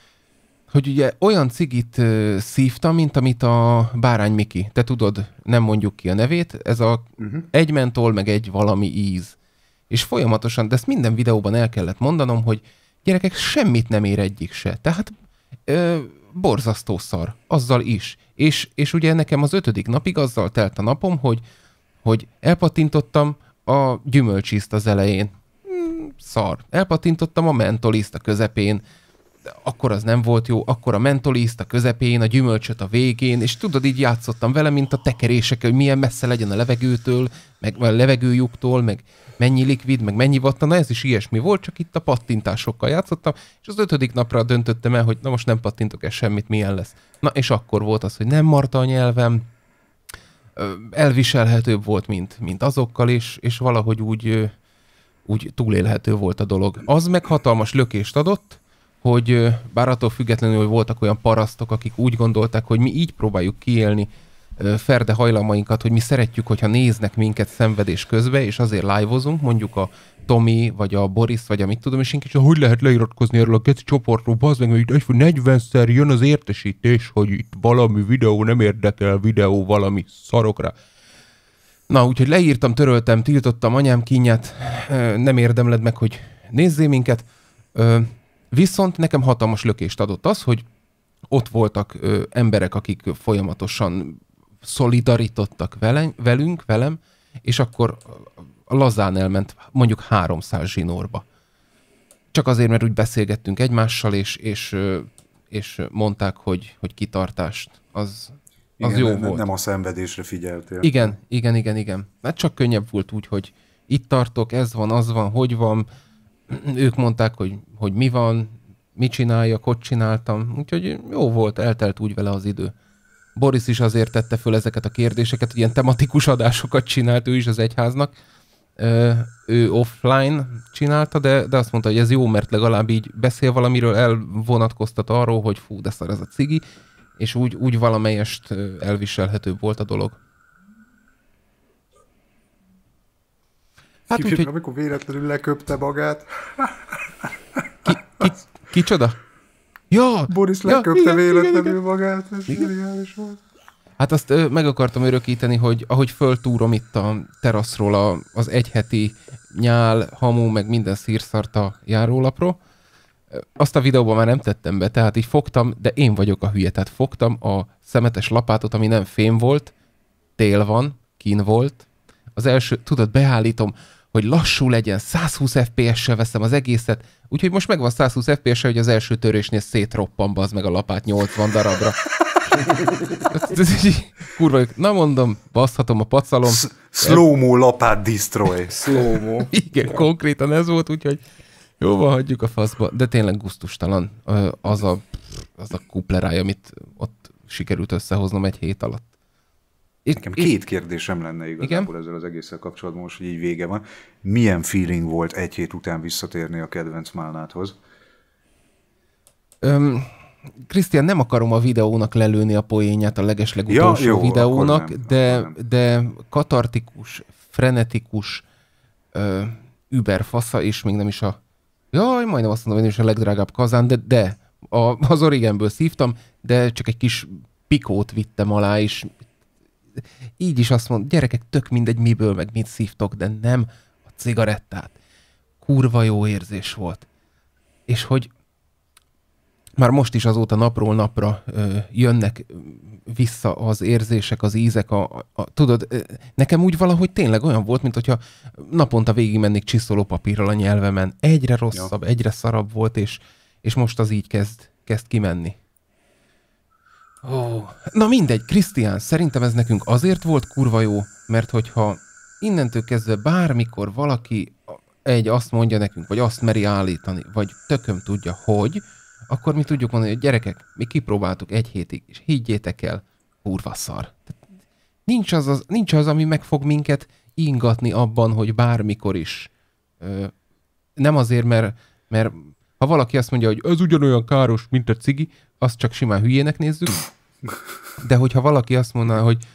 hogy ugye olyan cigit szívtam, mint amit a Bárány Miki, te tudod, nem mondjuk ki a nevét, ez a uh-huh. egy mentol, meg egy valami íz. És folyamatosan, de ezt minden videóban el kellett mondanom, hogy gyerekek, semmit nem ér egyik se. Tehát ö, borzasztó szar, azzal is. És, és ugye nekem az ötödik napig azzal telt a napom, hogy, hogy elpatintottam a gyümölcsiszt az elején. Hmm, szar. Elpatintottam a mentoliszt a közepén, akkor az nem volt jó, akkor a mentoliszt a közepén, a gyümölcsöt a végén, és tudod, így játszottam vele, mint a tekerések, hogy milyen messze legyen a levegőtől, meg a levegőjuktól, meg mennyi likvid, meg mennyi vatta, na ez is ilyesmi volt, csak itt a pattintásokkal játszottam, és az ötödik napra döntöttem el, hogy na most nem pattintok el semmit, milyen lesz. Na és akkor volt az, hogy nem marta a nyelvem, elviselhetőbb volt, mint, mint azokkal, és, és valahogy úgy, úgy túlélhető volt a dolog. Az meg hatalmas lökést adott, hogy bár attól függetlenül, hogy voltak olyan parasztok, akik úgy gondolták, hogy mi így próbáljuk kiélni ferde hajlamainkat, hogy mi szeretjük, hogyha néznek minket szenvedés közben, és azért live mondjuk a Tomi, vagy a Boris, vagy amit tudom, és inkább, hogy lehet leiratkozni erről a két csoportról, bazd meg, hogy 40-szer jön az értesítés, hogy itt valami videó nem érdekel, videó valami szarokra. Na, úgyhogy leírtam, töröltem, tiltottam anyám kinyát, nem érdemled meg, hogy nézzé minket. Viszont nekem hatalmas lökést adott az, hogy ott voltak emberek, akik folyamatosan szolidarítottak velen, velünk, velem, és akkor lazán elment mondjuk 300 zsinórba. Csak azért, mert úgy beszélgettünk egymással, és, és, és mondták, hogy, hogy kitartást. Az, az igen, jó nem, volt. Nem a szenvedésre figyeltél. Igen, igen, igen, igen. Hát csak könnyebb volt úgy, hogy itt tartok, ez van, az van, hogy van. Ők mondták, hogy, hogy mi van, mit csináljak, hogy csináltam. Úgyhogy jó volt, eltelt úgy vele az idő. Boris is azért tette föl ezeket a kérdéseket, hogy ilyen tematikus adásokat csinált ő is az egyháznak. Ő offline csinálta, de, de azt mondta, hogy ez jó, mert legalább így beszél valamiről, elvonatkoztat arról, hogy fú, de szar ez a cigi, és úgy, úgy valamelyest elviselhető volt a dolog. Hát Kicsit, úgy, hogy... amikor véletlenül leköpte magát. Ki, ki, kicsoda? Ja! Boris ja, leköpte igen, véletlenül igen, igen. magát, ez zseniális volt. Hát azt ö, meg akartam örökíteni, hogy ahogy föltúrom itt a teraszról a, az egyheti nyál, hamu, meg minden szírszart a járólapról, azt a videóban már nem tettem be, tehát így fogtam, de én vagyok a hülye, tehát fogtam a szemetes lapátot, ami nem fém volt, tél van, kín volt, az első, tudod, beállítom, hogy lassú legyen, 120 FPS-sel veszem az egészet, úgyhogy most megvan 120 FPS-sel, hogy az első törésnél szétroppan az meg a lapát 80 darabra. Kurva, na mondom, baszhatom a pacalom. Slow-mo lapát destroy. Slow-mo. Igen, konkrétan ez volt, úgyhogy jó van, hagyjuk a faszba. De tényleg guztustalan az a, az a kupleráj, amit ott sikerült összehoznom egy hét alatt. Itt, Nekem két itt, kérdésem lenne igazából igen? ezzel az egésszel kapcsolatban most, hogy így vége van. Milyen feeling volt egy hét után visszatérni a kedvenc Málnáthoz? Öm, Krisztián, nem akarom a videónak lelőni a poénját a legeslegutolsó ja, jó, videónak, nem, de, de katartikus, frenetikus, ö, überfasza, és még nem is a... Jaj, majdnem azt mondom, hogy nem is a legdrágább kazán, de, de a, az Origenből szívtam, de csak egy kis pikót vittem alá, és így is azt mond, gyerekek, tök mindegy miből, meg mit szívtok, de nem a cigarettát. Kurva jó érzés volt. És hogy már most is azóta napról napra ö, jönnek vissza az érzések, az ízek, a, a, a tudod, ö, nekem úgy valahogy tényleg olyan volt, mint hogyha naponta végig mennék csiszoló papírral a nyelvemen. Egyre rosszabb, ja. egyre szarabb volt, és, és most az így kezd, kezd kimenni oh. na mindegy, Krisztián, szerintem ez nekünk azért volt kurva jó, mert hogyha innentől kezdve bármikor valaki egy azt mondja nekünk, vagy azt meri állítani, vagy tököm tudja, hogy, akkor mi tudjuk mondani, hogy gyerekek, mi kipróbáltuk egy hétig, és higgyétek el, kurva szar. nincs, az, az, nincs az, ami meg fog minket ingatni abban, hogy bármikor is. Ö, nem azért, mert, mert ha valaki azt mondja, hogy ez ugyanolyan káros, mint a cigi, azt csak simán hülyének nézzük, de hogyha valaki azt mondaná, hogy,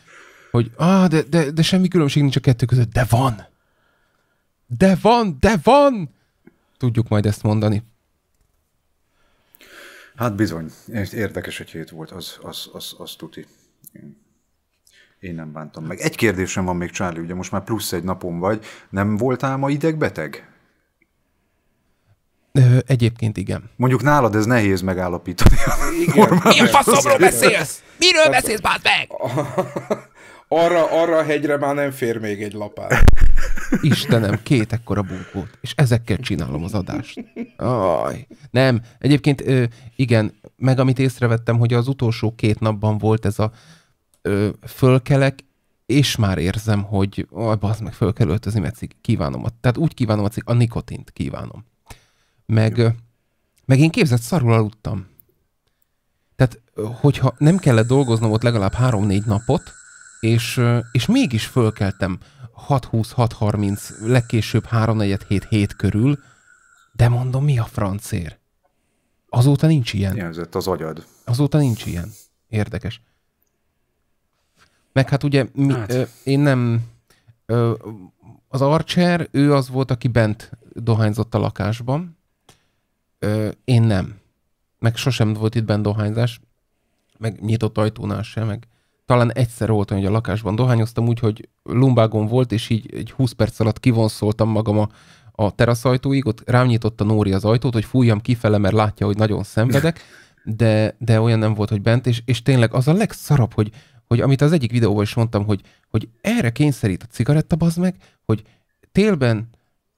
hogy ah, de, de, de semmi különbség nincs a kettő között, de van! De van, de van! Tudjuk majd ezt mondani. Hát bizony, érdekes egy hét volt, az, az, az, az tuti. Én nem bántam meg. Egy kérdésem van még, Charlie, ugye most már plusz egy napon vagy. Nem voltál ma idegbeteg? Ö, egyébként igen. Mondjuk nálad ez nehéz megállapítani. Igen. Milyen faszomról beszélsz? Miről beszélsz, bát meg? Arra, arra a hegyre már nem fér még egy lapát. Istenem, két ekkora bunkót, és ezekkel csinálom az adást. Aj, nem, egyébként ö, igen, meg amit észrevettem, hogy az utolsó két napban volt ez a ö, fölkelek, és már érzem, hogy az meg, föl kell öltözni, mert kívánom. A, tehát úgy kívánom a, a nikotint kívánom meg, meg én képzett szarul aludtam. Tehát, hogyha nem kellett dolgoznom ott legalább 3-4 napot, és, és mégis fölkeltem 6-20-6-30, legkésőbb 3 4 7 7 körül, de mondom, mi a francér? Azóta nincs ilyen. Jelzett az agyad. Azóta nincs ilyen. Érdekes. Meg hát ugye mi, hát. Ö, én nem... Ö, az Archer, ő az volt, aki bent dohányzott a lakásban, Ö, én nem. Meg sosem volt itt benne dohányzás, meg nyitott ajtónál sem, meg talán egyszer volt, hogy a lakásban dohányoztam úgyhogy lumbágon volt, és így egy 20 perc alatt kivonszoltam magam a, a teraszajtóig, ott rám nyitotta Nóri az ajtót, hogy fújjam kifele, mert látja, hogy nagyon szenvedek, de, de olyan nem volt, hogy bent, és, és tényleg az a legszarabb, hogy, hogy amit az egyik videóban is mondtam, hogy, hogy erre kényszerít a cigaretta, bazd meg, hogy télben,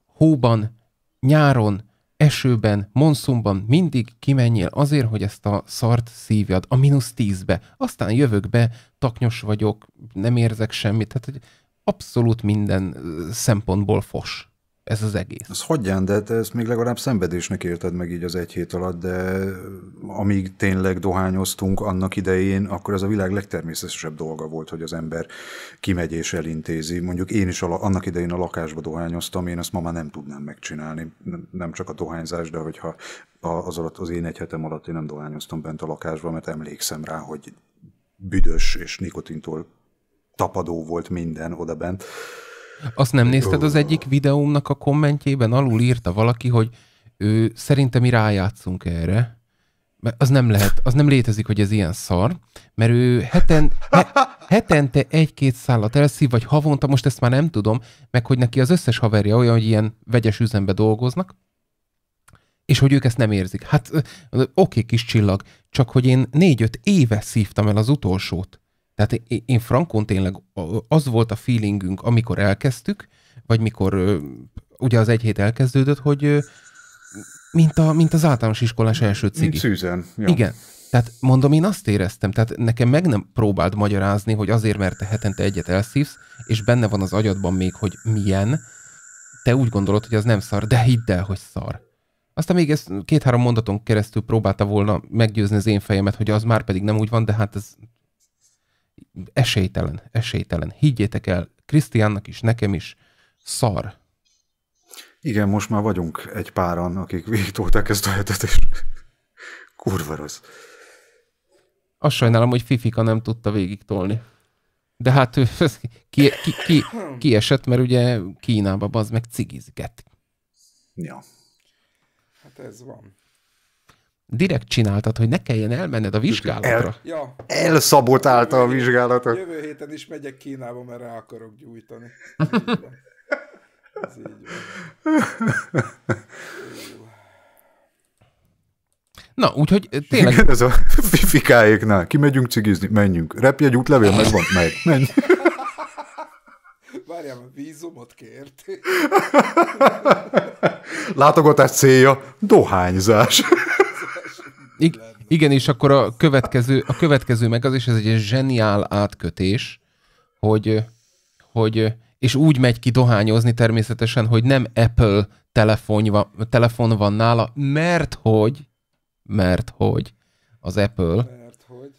hóban, nyáron, esőben, monszumban mindig kimenjél azért, hogy ezt a szart szívjad a mínusz tízbe. Aztán jövök be, taknyos vagyok, nem érzek semmit. Tehát, hogy abszolút minden szempontból fos ez az egész. Ez hogyan, de te ezt még legalább szenvedésnek érted meg így az egy hét alatt, de amíg tényleg dohányoztunk annak idején, akkor ez a világ legtermészetesebb dolga volt, hogy az ember kimegy és elintézi. Mondjuk én is a, annak idején a lakásba dohányoztam, én ezt ma már nem tudnám megcsinálni. Nem csak a dohányzás, de hogyha az, alatt, az én egy hetem alatt én nem dohányoztam bent a lakásba, mert emlékszem rá, hogy büdös és nikotintól tapadó volt minden oda bent azt nem nézted az egyik videómnak a kommentjében, alul írta valaki, hogy ő, szerintem mi rájátszunk erre. Mert az nem lehet, az nem létezik, hogy ez ilyen szar, mert ő heten, he, hetente egy-két szállat elszív, vagy havonta, most ezt már nem tudom, meg hogy neki az összes haverja olyan, hogy ilyen vegyes üzembe dolgoznak, és hogy ők ezt nem érzik. Hát oké, kis csillag, csak hogy én négy-öt éve szívtam el az utolsót. Tehát én frankon tényleg az volt a feelingünk, amikor elkezdtük, vagy mikor ugye az egy hét elkezdődött, hogy mint, a, mint az általános iskolás első cigi. Mint Susan, Ja. Igen. Tehát mondom, én azt éreztem, tehát nekem meg nem próbáld magyarázni, hogy azért, mert te hetente egyet elszívsz, és benne van az agyadban még, hogy milyen, te úgy gondolod, hogy az nem szar, de hidd el, hogy szar. Aztán még ezt két-három mondaton keresztül próbálta volna meggyőzni az én fejemet, hogy az már pedig nem úgy van, de hát ez esélytelen, esélytelen. Higgyétek el, Krisztiánnak is, nekem is, szar. Igen, most már vagyunk egy páran, akik végtolták ezt a hetet, és kurva rossz. Azt sajnálom, hogy Fifika nem tudta végigtolni. De hát ő kiesett, ki, ki, ki mert ugye Kínába az meg cigizget. Ja. Hát ez van direkt csináltad, hogy ne kelljen elmenned a vizsgálatra. El, ja. Elszabotálta a vizsgálatot. Jövő héten is megyek Kínába, mert rá akarok gyújtani. Ez így Na, úgyhogy eh, tényleg... Igen, ez a fifikáéknál. Kimegyünk cigizni? Menjünk. egy útlevél megvan? Meg. Menj. Várjál, a vízumot kért. Látogatás célja dohányzás igen, és akkor a következő, a következő meg az, és ez egy zseniál átkötés, hogy, hogy és úgy megy ki dohányozni természetesen, hogy nem Apple telefon van, telefon van nála, mert hogy, mert hogy az Apple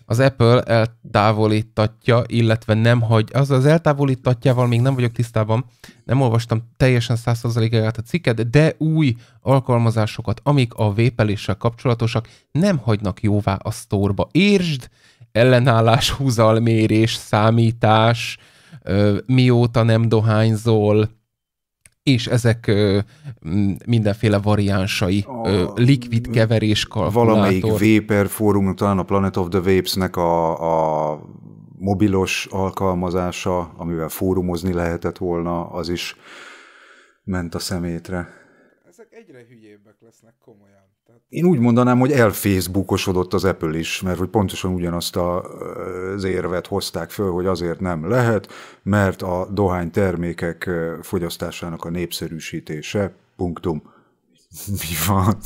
az Apple eltávolítatja, illetve nem hagy, az az eltávolítatjával még nem vagyok tisztában, nem olvastam teljesen 100%-át a cikket, de új alkalmazásokat, amik a vépeléssel kapcsolatosak, nem hagynak jóvá a sztorba. Értsd, ellenállás, húzalmérés, számítás, mióta nem dohányzol, és ezek ö, mindenféle variánsai, a, ö, liquid keverés kalkulátor. Valamelyik Vapor fórum, talán a Planet of the Vapes-nek a, a mobilos alkalmazása, amivel fórumozni lehetett volna, az is ment a szemétre. Ezek egyre hülyébbek lesznek komolyan én úgy mondanám, hogy elfészbukosodott az Apple is, mert hogy pontosan ugyanazt az érvet hozták föl, hogy azért nem lehet, mert a dohány termékek fogyasztásának a népszerűsítése, punktum. Mi van?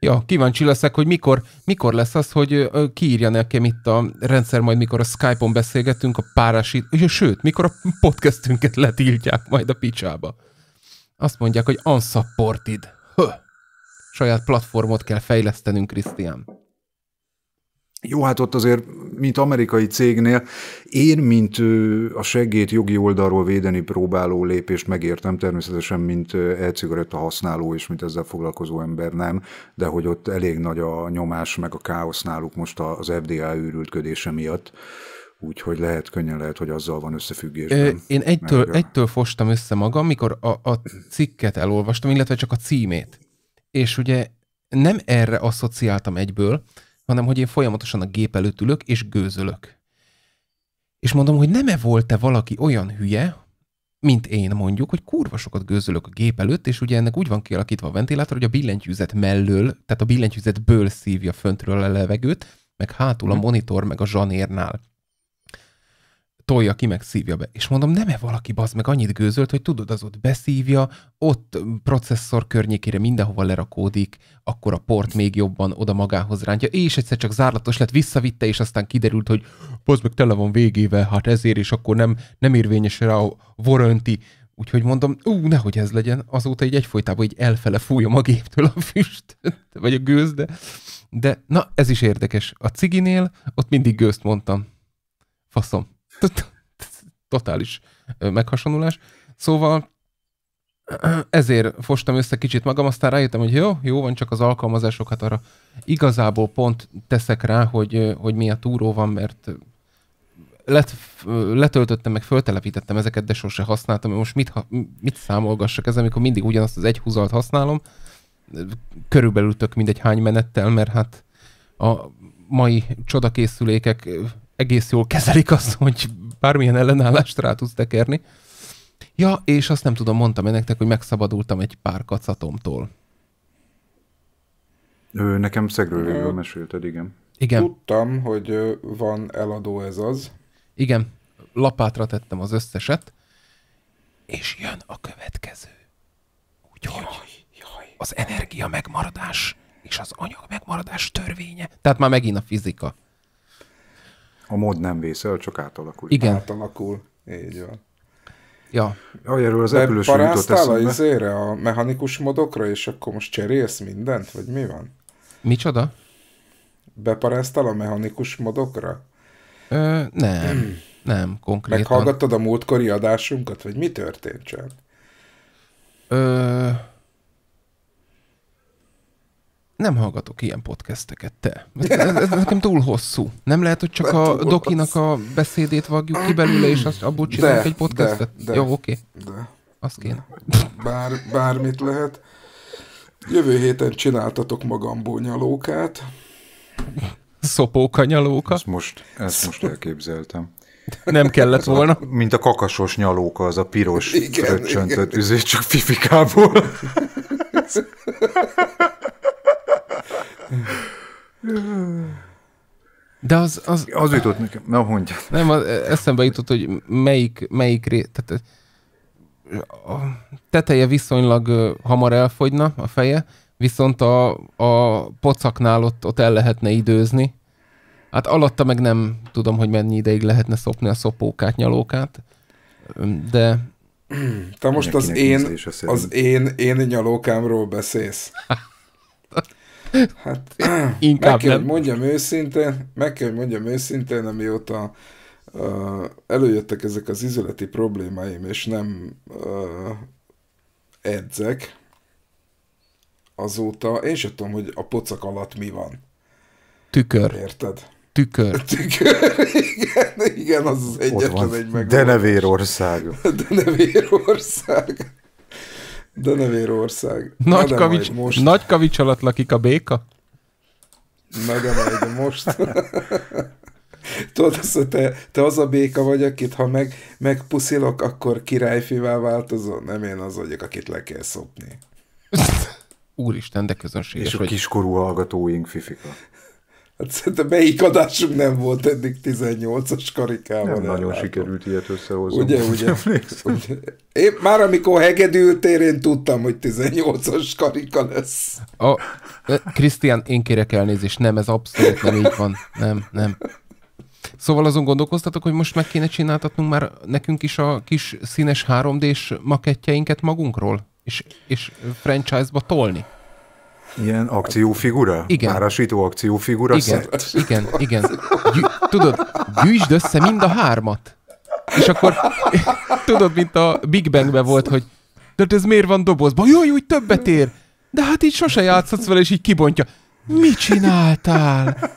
Ja, kíváncsi leszek, hogy mikor, mikor lesz az, hogy kiírja nekem itt a rendszer majd, mikor a Skype-on beszélgetünk, a párásít, sőt, mikor a podcastünket letiltják majd a picsába. Azt mondják, hogy unsupported. Hö. Saját platformot kell fejlesztenünk, Krisztián. Jó, hát ott azért, mint amerikai cégnél, én, mint a segét jogi oldalról védeni próbáló lépést megértem, természetesen, mint elcigaretta használó és mint ezzel foglalkozó ember nem, de hogy ott elég nagy a nyomás, meg a káosz náluk most az FDA őrültködése miatt úgyhogy lehet, könnyen lehet, hogy azzal van összefüggésben. Ö, én egytől, meg, egytől fostam össze magam, mikor a, a cikket elolvastam, illetve csak a címét. És ugye nem erre asszociáltam egyből, hanem hogy én folyamatosan a gép előtt ülök és gőzölök. És mondom, hogy nem-e volt-e valaki olyan hülye, mint én mondjuk, hogy kurva sokat gőzölök a gép előtt, és ugye ennek úgy van kialakítva a ventilátor, hogy a billentyűzet mellől, tehát a billentyűzetből szívja föntről a levegőt, meg hátul a hm. monitor, meg a zsanérnál tolja ki, meg szívja be. És mondom, nem-e valaki bazd meg annyit gőzölt, hogy tudod, az ott beszívja, ott processzor környékére mindenhova lerakódik, akkor a port még jobban oda magához rántja, és egyszer csak zárlatos lett, visszavitte, és aztán kiderült, hogy bazd meg tele van végével, hát ezért, és akkor nem, nem érvényes rá a warranty. Úgyhogy mondom, ú, nehogy ez legyen, azóta így egyfolytában így elfele fújom a géptől a füst, vagy a gőz, de, de na, ez is érdekes. A ciginél ott mindig gőzt mondtam. Faszom. totális meghasonulás. Szóval ezért fostam össze kicsit magam, aztán rájöttem, hogy jó, jó van, csak az alkalmazásokat arra igazából pont teszek rá, hogy, hogy mi a túró van, mert let, letöltöttem, meg föltelepítettem ezeket, de sose használtam. Most mit, mit számolgassak ezzel, amikor mindig ugyanazt az egy használom, körülbelül tök mindegy hány menettel, mert hát a mai csodakészülékek egész jól kezelik azt, hogy bármilyen ellenállást rá tudsz tekerni. Ja, és azt nem tudom, mondtam én nektek, hogy megszabadultam egy pár kacatomtól. Ő nekem szegről mesélted, igen. Igen. Tudtam, hogy van eladó ez az. Igen, lapátra tettem az összeset, és jön a következő. Úgyhogy jaj, jaj. az energia megmaradás és az anyag megmaradás törvénye. Tehát már megint a fizika. A mód nem vészel, csak átalakul. Igen. Átalakul, így van. Ja. Jaj, erről az De epülősről jutott eszembe. a izére, a mechanikus modokra, és akkor most cserélsz mindent, vagy mi van? Micsoda? Beparáztál a mechanikus modokra? Ö, nem, hmm. nem, konkrétan. Meghallgattad a múltkori adásunkat, vagy mi történt csak? Ö, nem hallgatok ilyen podcasteket, te. Ez, ez, ez nekem túl hosszú. Nem lehet, hogy csak nem a dokinak a beszédét vagjuk ki belőle, és azt abból csinálunk egy podcastet? De, de, Jó, oké. Okay. De. Azt kéne. Bár, bármit lehet. Jövő héten csináltatok magamból nyalókát. Szopóka nyalóka. Ezt most, ezt most elképzeltem. Nem kellett volna. A, mint a kakasos nyalóka, az a piros, fröccsöntött üzét, csak fifikából. De az... Az, az jutott nekem, na mondja. Nem, az, eszembe jutott, hogy melyik, melyik ré... Tehát eh, a teteje viszonylag hamar elfogyna a feje, viszont a, a pocaknál ott, ott el lehetne időzni. Hát alatta meg nem tudom, hogy mennyi ideig lehetne szopni a szopókát, nyalókát, de... Te most az én, az én, én nyalókámról beszélsz. Hát inkább meg kell, nem. mondjam őszintén, meg kell, hogy mondjam őszintén, amióta uh, előjöttek ezek az izületi problémáim, és nem uh, edzek, azóta én sem tudom, hogy a pocak alatt mi van. Tükör. Érted? Tükör. Tükör, igen, igen az az egyetlen egy meg. Denevérország. Denevérország ország. Nagy, Na kavics, most. nagy kavics alatt lakik a béka? Na de majd most. Tudod, az, hogy te, te az a béka vagy, akit ha meg, megpuszilok, akkor királyfivá változol. Nem én az vagyok, akit le kell szopni. Úristen, de közönséges És a vagy. kiskorú hallgatóink, Fifika. Hát szerintem melyik adásunk nem volt eddig 18-as karikában. Nem nagyon nagyon sikerült ilyet összehozni. Ugye, ugye, ugye. Én már amikor hegedültél, én tudtam, hogy 18-as karika lesz. A, Krisztián, én kérek elnézést, nem, ez abszolút nem így van. Nem, nem. Szóval azon gondolkoztatok, hogy most meg kéne csináltatnunk már nekünk is a kis színes 3D-s makettjeinket magunkról, és, és franchise-ba tolni? Ilyen akciófigura? Igen. Párasító akciófigura? Igen, szert. igen, igen. Gy- tudod, gyűjtsd össze mind a hármat. És akkor, tudod, mint a Big Bangbe volt, hogy de hát ez miért van dobozban? jó, hogy többet ér. De hát így sose játszhatsz vele, és így kibontja. Mit csináltál?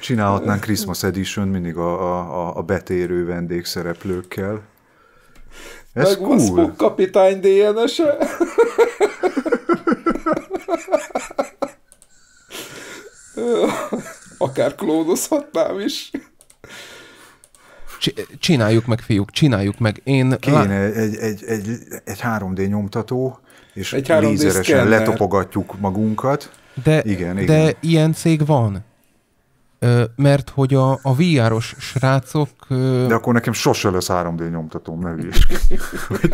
Csinálhatnánk Christmas Edition mindig a, a, a betérő vendégszereplőkkel. Ez Meg cool. Meg kapitány DNS-e. Akár klónozhatnám is. Csináljuk meg, fiúk, csináljuk meg. Én Kéne lá... egy, egy, egy, egy 3D nyomtató, és egy 3D lézeresen szkenner. letopogatjuk magunkat. De, igen, de igen. ilyen cég van mert hogy a, a VR-os srácok... De akkor nekem sose lesz 3D nyomtatóm, ne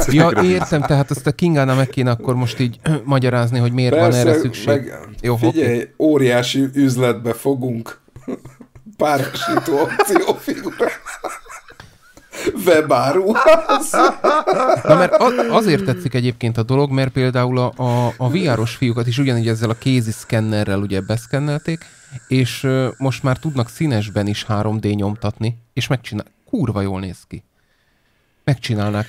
Ja, értem, tehát azt a Kingana meg kéne akkor most így magyarázni, hogy miért Persze, van erre szükség. Meg, Jó, figyelj, okay. óriási üzletbe fogunk párosító akciófigurát. webáruház. Na mert azért tetszik egyébként a dolog, mert például a, a, a VR-os fiúkat is ugyanígy ezzel a kézi szkennerrel ugye beszkennelték, és most már tudnak színesben is 3D nyomtatni, és megcsinál. Kurva jól néz ki. Megcsinálnak.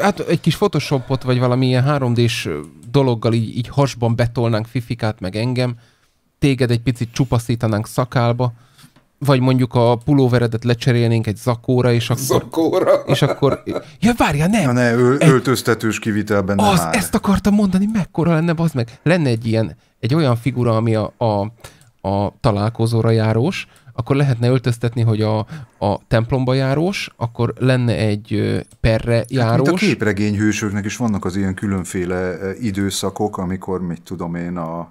Hát egy kis photoshopot, vagy ilyen 3D-s dologgal így, így hasban betolnánk Fifikát, meg engem, téged egy picit csupaszítanánk szakálba, vagy mondjuk a pulóveredet lecserélnénk egy zakóra, és akkor... Zakóra? És akkor... Ja, várja, nem! Ja, ne, öl, egy, öltöztetős kivitelben az, már. Ezt akartam mondani, mekkora lenne, az meg. Lenne egy ilyen, egy olyan figura, ami a, a a találkozóra járós, akkor lehetne öltöztetni, hogy a, a templomba járós, akkor lenne egy perre járós. Hát, mint a képregény hősöknek is vannak az ilyen különféle időszakok, amikor, mit tudom én, a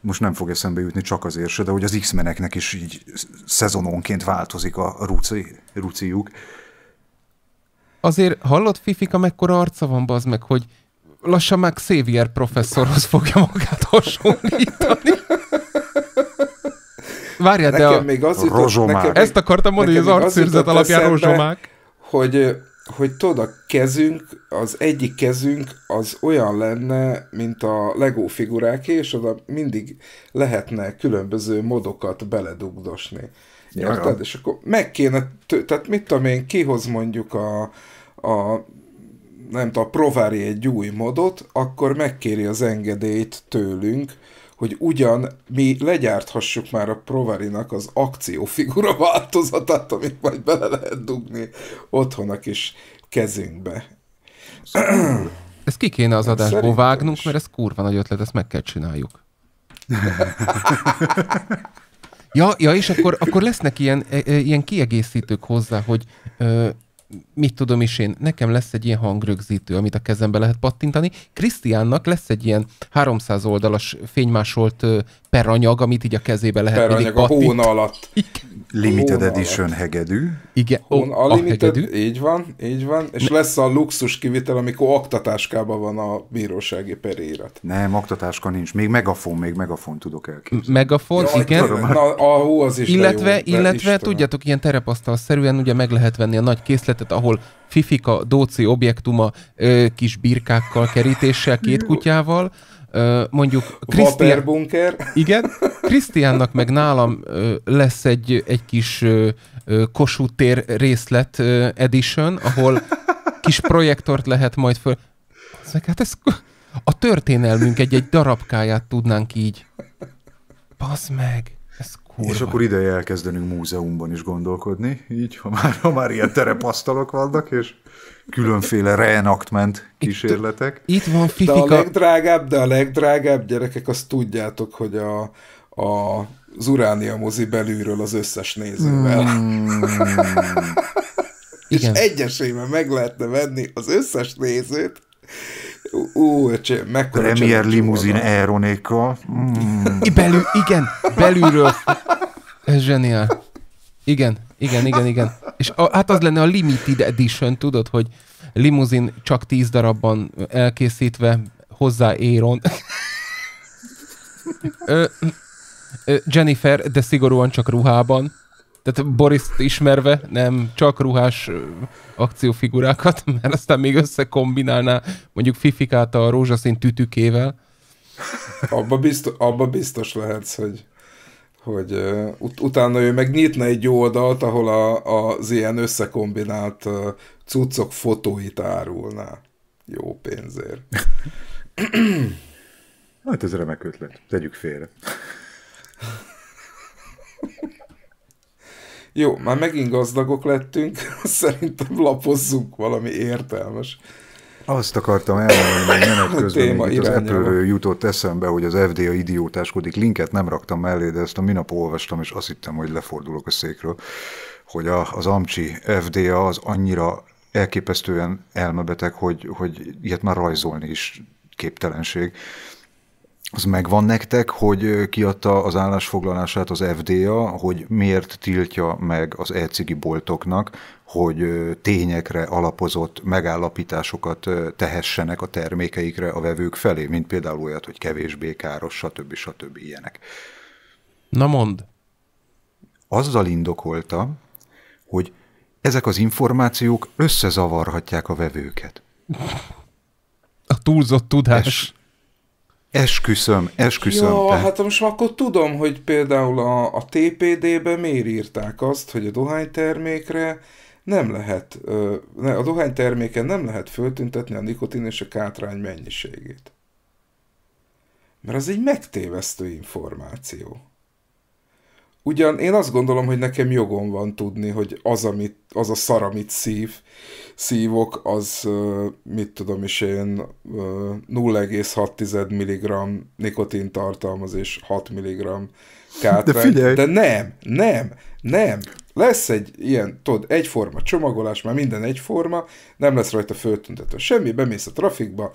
most nem fog eszembe jutni csak azért érse, de hogy az X-meneknek is így szezononként változik a ruci, ruciuk. Azért hallott Fifika, mekkora arca van, bazd meg, hogy lassan már Xavier professzorhoz fogja magát hasonlítani. Várjál, de a még az jutott, rozsomák. Nekem, Ezt akartam mondani, hogy az arcszűrzet alapján eszembe, rozsomák. Hogy, hogy tudod, a kezünk, az egyik kezünk az olyan lenne, mint a Lego figuráké, és oda mindig lehetne különböző modokat beledugdosni. Ja, Érted? Ja. És akkor meg kéne, tehát mit tudom én, kihoz mondjuk a, a nem tudom, provári egy új modot, akkor megkéri az engedélyt tőlünk, hogy ugyan mi legyárthassuk már a Provarinak az akciófigura változatát, amit majd bele lehet dugni otthon a kis kezünkbe. Szóval. Ezt ki kéne az adásból vágnunk, is. mert ez kurva nagy ötlet, ezt meg kell csináljuk. ja, ja, és akkor, akkor lesznek ilyen, e, e, ilyen kiegészítők hozzá, hogy mit tudom is én, nekem lesz egy ilyen hangrögzítő, amit a kezembe lehet pattintani. Krisztiánnak lesz egy ilyen 300 oldalas fénymásolt peranyag, amit így a kezébe lehet peranyag mindig pattint. a hóna alatt. Limited hóna Edition alatt. hegedű. Igen, hón, a, a limited, hegedű. Így van, így van. És ne. lesz a luxus kivitel, amikor aktatáskában van a bírósági peréret. Nem, aktatáska nincs. Még megafon, még megafon tudok elképzelni. Megafon, ja, igen. na, a, hó az is illetve, jó, illetve tudjátok, ilyen terepasztalszerűen ugye meg lehet venni a nagy készletet, ahol fifika, dóci objektuma, kis birkákkal, kerítéssel, két kutyával, mondjuk Krisztián... bunker. Igen, Krisztiánnak meg nálam lesz egy, egy kis kosútér részlet edition, ahol kis projektort lehet majd föl. Hát ez, a történelmünk egy-egy darabkáját tudnánk így. Pazd meg, ez kurva. És akkor ideje elkezdenünk múzeumban is gondolkodni, így, ha már, ha már ilyen terepasztalok vannak, és különféle reenactment kísérletek. Itt, itt van fifika. De a legdrágább, de a legdrágább gyerekek, azt tudjátok, hogy a, a az Uránia mozi belülről az összes nézővel. Mm. Igen. És egyesével meg lehetne venni az összes nézőt, Ú, öcsém, mekkora Premier limuzin Aeronéka. Mm. Belül, igen, belülről. Ez zseniál. Igen, igen, igen, igen. És a, hát az lenne a limited edition, tudod, hogy limuzin csak tíz darabban elkészítve, hozzá Éron. Jennifer, de szigorúan csak ruhában. Tehát boris ismerve, nem csak ruhás akciófigurákat, mert aztán még összekombinálná mondjuk Fifikát a rózsaszín tütükével. Abba biztos, abba biztos lehetsz, hogy hogy ut- utána ő meg nyitna egy oldalt, ahol a, az ilyen összekombinált cuccok fotóit árulná. Jó pénzért. hát ez remek ötlet. Tegyük félre. Jó, már megint gazdagok lettünk, szerintem lapozzunk valami értelmes azt akartam elmondani, hogy menet közben még itt az apple jutott eszembe, hogy az FDA idiótáskodik. Linket nem raktam mellé, de ezt a minap olvastam, és azt hittem, hogy lefordulok a székről, hogy a, az Amcsi FDA az annyira elképesztően elmebeteg, hogy, hogy ilyet már rajzolni is képtelenség az megvan nektek, hogy kiadta az állásfoglalását az FDA, hogy miért tiltja meg az elcigi boltoknak, hogy tényekre alapozott megállapításokat tehessenek a termékeikre a vevők felé, mint például olyat, hogy kevésbé káros, stb. stb. ilyenek. Na mond. Azzal indokolta, hogy ezek az információk összezavarhatják a vevőket. A túlzott tudás. Es- Esküszöm, esküszöm. Ja, te. hát most akkor tudom, hogy például a, a TPD-be miért írták azt, hogy a dohánytermékre nem lehet, ne, a dohányterméken nem lehet föltüntetni a nikotin és a kátrány mennyiségét. Mert az egy megtévesztő információ. Ugyan én azt gondolom, hogy nekem jogom van tudni, hogy az, amit, az a szar, amit szív, szívok, az, mit tudom is én, 0,6 mg nikotin tartalmaz és 6 mg kátrány. De De nem, nem, nem. Lesz egy ilyen, tudod, egyforma csomagolás, már minden egyforma, nem lesz rajta föltüntető semmi, bemész a trafikba,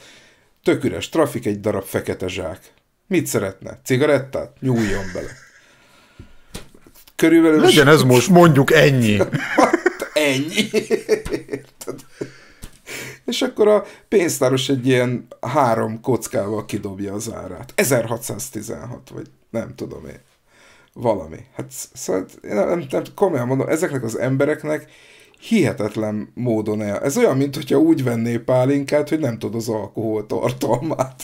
tök üres trafik, egy darab fekete zsák. Mit szeretne? Cigarettát? Nyúljon bele körülbelül... Legyen ez most mondjuk ennyi. ennyi. Érted? És akkor a pénztáros egy ilyen három kockával kidobja az árát. 1616, vagy nem tudom én. Valami. Hát szóval én nem, nem, komolyan mondom, ezeknek az embereknek hihetetlen módon el. Ez olyan, mintha úgy venné pálinkát, hogy nem tudod az alkohol tartalmát.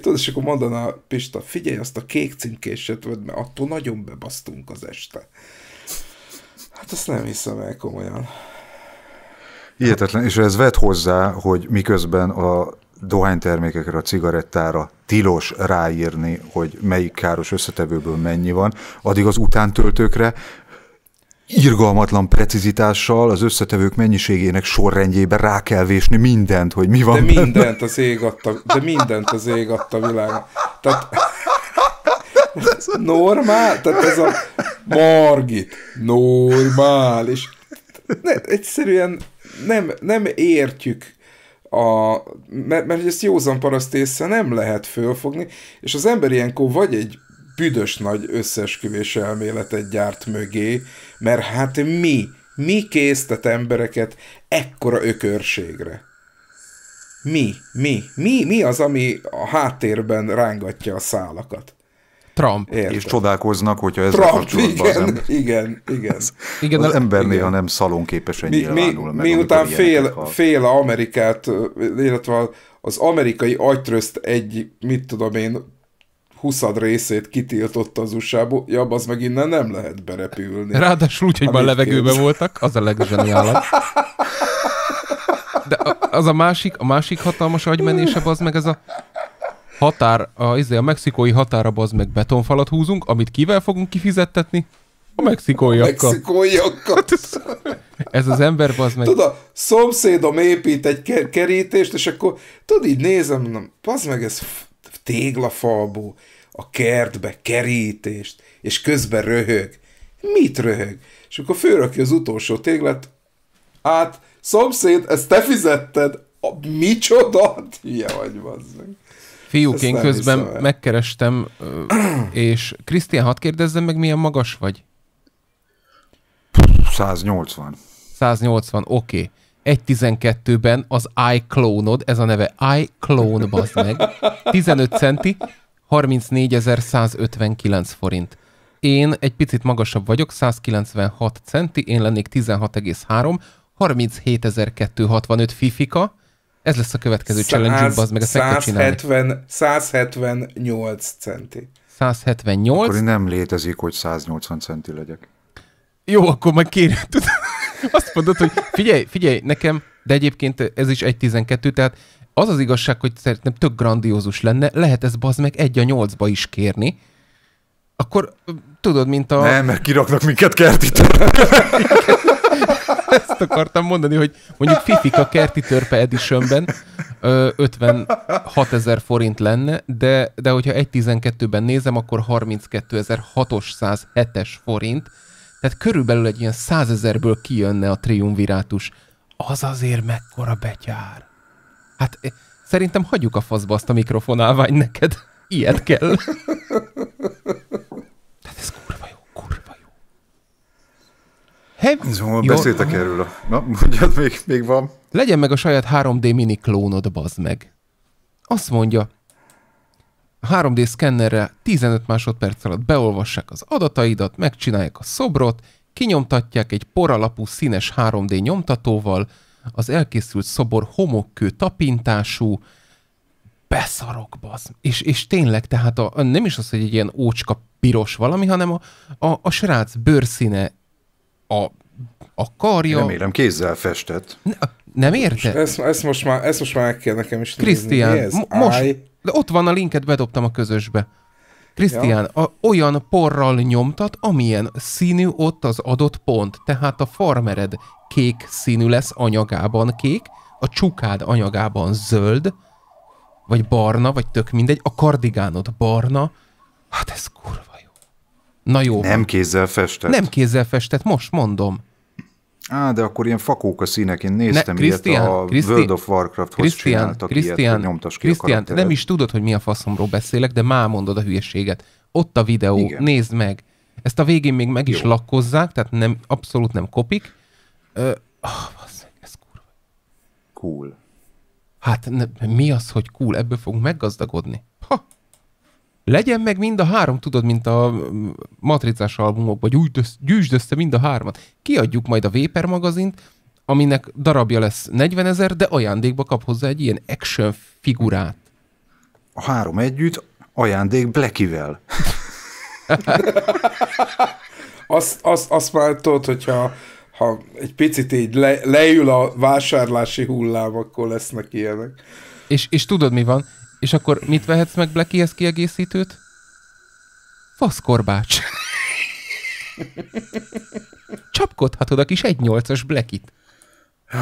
Tudod, és akkor mondaná Pista, figyelj, azt a kék címkéset vedd, mert attól nagyon bebasztunk az este. Hát azt nem hiszem el komolyan. Hihetetlen, és ez vet hozzá, hogy miközben a dohánytermékekre, a cigarettára tilos ráírni, hogy melyik káros összetevőből mennyi van, addig az utántöltőkre irgalmatlan precizitással az összetevők mennyiségének sorrendjébe rá kell vésni mindent, hogy mi van. De benne. mindent az ég adta, de mindent az ég adta világ. Tehát ez normál, tehát ez a Margit, normális. Ne, egyszerűen nem, nem értjük a, mert, mert ezt józan paraszt észre nem lehet fölfogni, és az ember ilyenkor vagy egy büdös nagy összesküvés elméletet gyárt mögé, mert hát mi, mi késztet embereket ekkora ökörségre? Mi, mi, mi, mi az, ami a háttérben rángatja a szálakat? Trump. Érted. És csodálkoznak, hogyha ez a kapcsolatban igen, az ember. Igen, igen. Az, igen, az ember igen. néha nem szalonképesen mi, nyilvánul mi, meg. Miután fél, fél Amerikát, illetve az amerikai agytrözt egy, mit tudom én, huszad részét kitiltott az usa ja, az meg innen nem lehet berepülni. Ráadásul úgy, hogy már levegőben kérdez. voltak, az a legzseniálabb. De az a másik, a másik hatalmas agymenése az meg ez a határ, a, izé, a mexikói határa az meg betonfalat húzunk, amit kivel fogunk kifizettetni? A mexikóiakkal. A mexikóiakkal. Hát ez az ember az meg... Tudod, a szomszédom épít egy kerítést, és akkor tudod, így nézem, mondom, az meg ez téglafalból, a kertbe kerítést, és közben röhög. Mit röhög? És akkor fölrakja az utolsó téglát, hát szomszéd, ezt te fizetted? A, micsoda? Hát, hülye vagy, bazzeg. Fiúk, én közben hiszem, megkerestem, és Krisztián, hadd kérdezzem meg, milyen magas vagy? 180. 180, oké. Okay. 1.12-ben az iClone-od, ez a neve iClone, bazd meg, 15 centi, 34.159 forint. Én egy picit magasabb vagyok, 196 centi, én lennék 16,3, 37.265 fifika, ez lesz a következő 100, challenge bazd meg a 170, 178 centi. 178. Akkor nem létezik, hogy 180 centi legyek. Jó, akkor majd kérem. Azt mondod, hogy figyelj, figyelj, nekem, de egyébként ez is 1.12, tehát az az igazság, hogy szerintem tök grandiózus lenne, lehet ez bazd meg egy a nyolcba is kérni, akkor tudod, mint a... Nem, mert kiraknak minket kerti Ezt akartam mondani, hogy mondjuk Fifika kerti törpe editionben 56 ezer forint lenne, de, de hogyha 1.12-ben nézem, akkor 32.607-es forint, tehát körülbelül egy ilyen 100 ezerből kijönne a triumvirátus. Az azért mekkora betyár. Hát eh, szerintem hagyjuk a faszba azt a mikrofonálvány neked. Ilyet kell. Tehát ez kurva jó, kurva jó. He, Zom, jó, beszéltek jó. erről. Na, mondjad, még, még van. Legyen meg a saját 3D mini klónod, bazd meg. Azt mondja, a 3D szkennerre 15 másodperc alatt beolvassák az adataidat, megcsinálják a szobrot, kinyomtatják egy poralapú színes 3D nyomtatóval, az elkészült szobor homokkő tapintású, beszarok, basz. És, és tényleg, tehát a, nem is az, hogy egy ilyen ócska piros valami, hanem a, a, a srác bőrszíne, a, a karja... Remélem, kézzel festett. Ne, nem érted? Ezt, ezt, most már, ezt most már kell nekem is Krisztián, most, de ott van a linket, bedobtam a közösbe. Krisztián, ja. A, olyan porral nyomtat, amilyen színű ott az adott pont, tehát a farmered kék színű lesz anyagában kék, a csukád anyagában zöld, vagy barna, vagy tök mindegy, a kardigánod barna. Hát ez kurva jó. Na jó. Nem kézzel festett. Nem kézzel festett, most mondom. Á, de akkor ilyen fakók a színek, én néztem ne, Christian, ilyet a Christi, World of Warcraft-hoz Christian, csináltak Christian, ilyet, hogy nyomtas ki Christian, a nem is tudod, hogy mi a faszomról beszélek, de már mondod a hülyeséget. Ott a videó, Igen. nézd meg. Ezt a végén még meg Jó. is lakkozzák, tehát nem, abszolút nem kopik, Ö, oh, ah, basszeg, ez kurva. Cool. Hát ne, mi az, hogy cool? Ebből fogunk meggazdagodni. Ha! Legyen meg mind a három, tudod, mint a matricás albumokban, gyűjtsd össze, gyűjtsd össze mind a hármat. Kiadjuk majd a Véper magazint, aminek darabja lesz 40 ezer, de ajándékba kap hozzá egy ilyen action figurát. A három együtt, ajándék Blackivel. azt, azt, azt már tudod, hogyha ha egy picit így le, leül a vásárlási hullám, akkor lesznek ilyenek. És, és tudod mi van? És akkor mit vehetsz meg Blackihez kiegészítőt? Faszkorbács. Csapkodhatod a kis 1.8-as Blackit.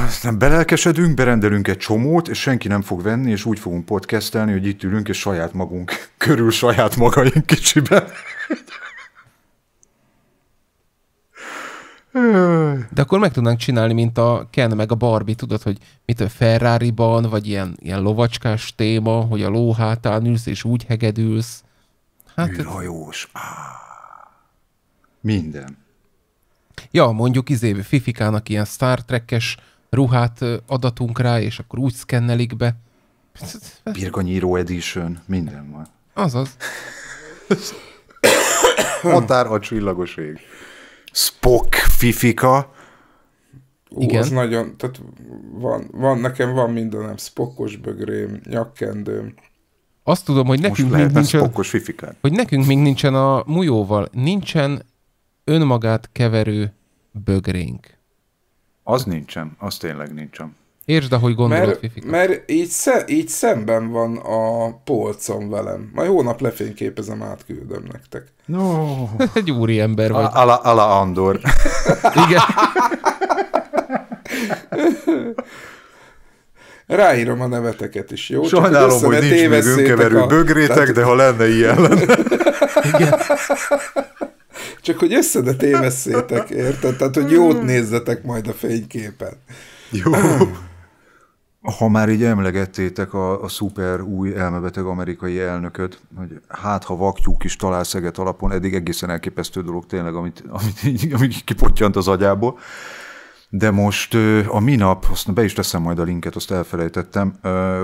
Aztán belelkesedünk, berendelünk egy csomót, és senki nem fog venni, és úgy fogunk podcastelni, hogy itt ülünk, és saját magunk körül saját magaink kicsiben. De akkor meg tudnánk csinálni, mint a Ken meg a Barbie, tudod, hogy mit a Ferrari-ban, vagy ilyen, ilyen lovacskás téma, hogy a ló hátán ülsz és úgy hegedülsz. Hát, Űrhajós. Ez... Minden. Ja, mondjuk izé Fifikának ilyen Star trek ruhát adatunk rá, és akkor úgy szkennelik be. birkanyíró Edition, minden van. Azaz. Határ a csillagos ég. Spock fifika. Ú, Igen. Az nagyon, tehát van, van, nekem van mindenem, spokos bögrém, nyakkendőm. Azt tudom, hogy nekünk még nincsen... fifikán. Hogy nekünk még nincsen a mujóval, nincsen önmagát keverő bögrénk. Az nincsen, az tényleg nincsen. Értsd, ahogy gondolod, mert, Fifika. Mert így, sze, így szemben van a polcom velem. Majd hónap lefényképezem, átküldöm nektek. No. Egy úri ember vagy. Ala, ala Andor. Igen. Ráírom a neveteket is, jó? Sajnálom, hogy nincs még önkeverő a... bögrétek, Tehát... de ha lenne, ilyen lenne. Igen. Csak hogy össze ne tévesszétek, érted? Tehát, hogy jót nézzetek majd a fényképen. Jó. Ha már így emlegettétek a, a szuper új elmebeteg amerikai elnököt, hogy hát ha vaktyúk is talál Szeget alapon, eddig egészen elképesztő dolog tényleg, amit, amit, amit kipottyant az agyából. De most a minap, azt be is teszem majd a linket, azt elfelejtettem,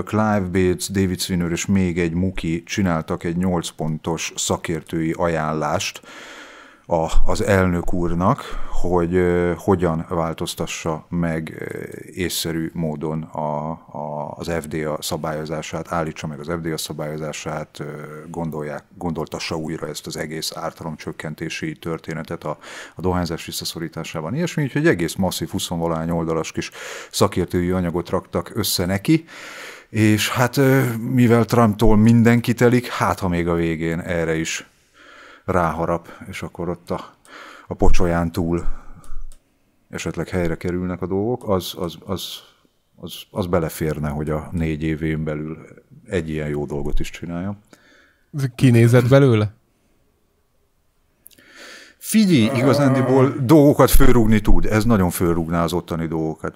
Clive Bates, David Swinner és még egy Muki csináltak egy 8 pontos szakértői ajánlást, a, az elnök úrnak, hogy hogyan változtassa meg észszerű módon a, a, az FDA szabályozását, állítsa meg az FDA szabályozását, gondolják, gondoltassa újra ezt az egész ártalomcsökkentési történetet a, a dohányzás visszaszorításában. Ilyesmi, úgyhogy egész masszív 20 oldalas kis szakértői anyagot raktak össze neki, és hát mivel Trumptól mindenki telik, hát ha még a végén erre is ráharap, és akkor ott a, a pocsolyán túl esetleg helyre kerülnek a dolgok, az, az, az, az, az beleférne, hogy a négy évén belül egy ilyen jó dolgot is csinálja. Kinézett belőle? Figyelj, igazándiból dolgokat fölrúgni tud, ez nagyon fölrúgná az ottani dolgokat.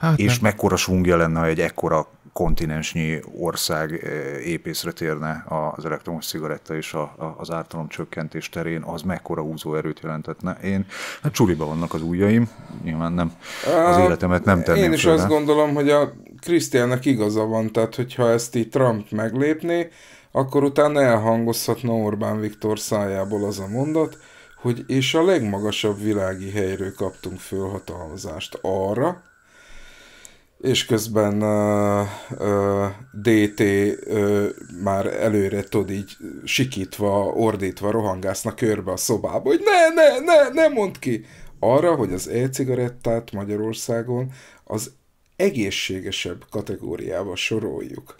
Hát és nem. mekkora svungja lenne, ha egy ekkora kontinensnyi ország eh, épészre térne az elektromos cigaretta és a, a, az ártalom csökkentés terén, az mekkora erőt jelentetne. Én, hát csuliba vannak az ujjaim, nyilván nem, az életemet nem tenném Én is félre. azt gondolom, hogy a Krisztiának igaza van, tehát hogyha ezt így Trump meglépné, akkor utána elhangozhatna Orbán Viktor szájából az a mondat, hogy és a legmagasabb világi helyről kaptunk fölhatalmazást arra, és közben uh, uh, DT uh, már előre tud így sikítva, ordítva rohangásznak körbe a szobába, hogy ne, ne, ne, ne mondd ki! Arra, hogy az e-cigarettát Magyarországon az egészségesebb kategóriába soroljuk.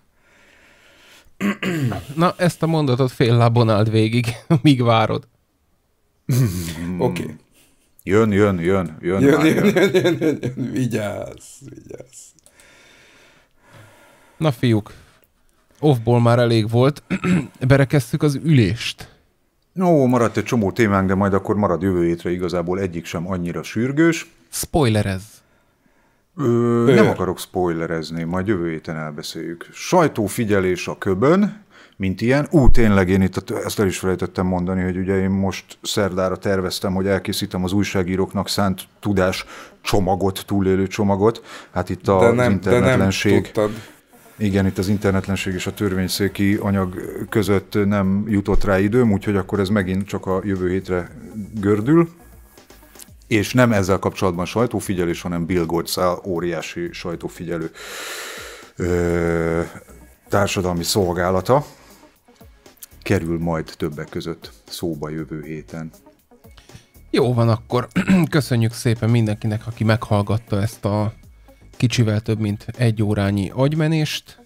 Na, ezt a mondatot fél lábon áld végig, míg várod. Oké. Okay. Jön, jön, jön, jön. Jön, jön, jön, jön, jön, jön, vigyázz, vigyázz. Na fiúk, offból már elég volt, berekeztük az ülést. No, maradt egy csomó témánk, de majd akkor marad jövő hétre igazából egyik sem annyira sürgős. Spoilerez! Ö, nem akarok spoilerezni, majd jövő héten elbeszéljük. Sajtófigyelés a köbön, mint ilyen. Ú, tényleg én itt ezt el is felejtettem mondani, hogy ugye én most szerdára terveztem, hogy elkészítem az újságíróknak szánt tudás csomagot, túlélő csomagot. Hát itt a de nem, internetlenség... De nem Igen, itt az internetlenség és a törvényszéki anyag között nem jutott rá időm, úgyhogy akkor ez megint csak a jövő hétre gördül. És nem ezzel kapcsolatban sajtófigyelés, hanem Bill száll óriási sajtófigyelő ö, társadalmi szolgálata, kerül majd többek között szóba jövő héten. Jó van, akkor köszönjük szépen mindenkinek, aki meghallgatta ezt a kicsivel több mint egy órányi agymenést.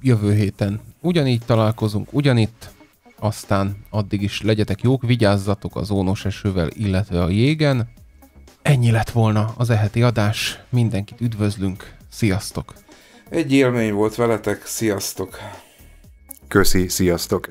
Jövő héten ugyanígy találkozunk, ugyanitt, aztán addig is legyetek jók, vigyázzatok az ónos esővel, illetve a jégen. Ennyi lett volna az eheti adás, mindenkit üdvözlünk, sziasztok! Egy élmény volt veletek, sziasztok! Köszi, sziasztok!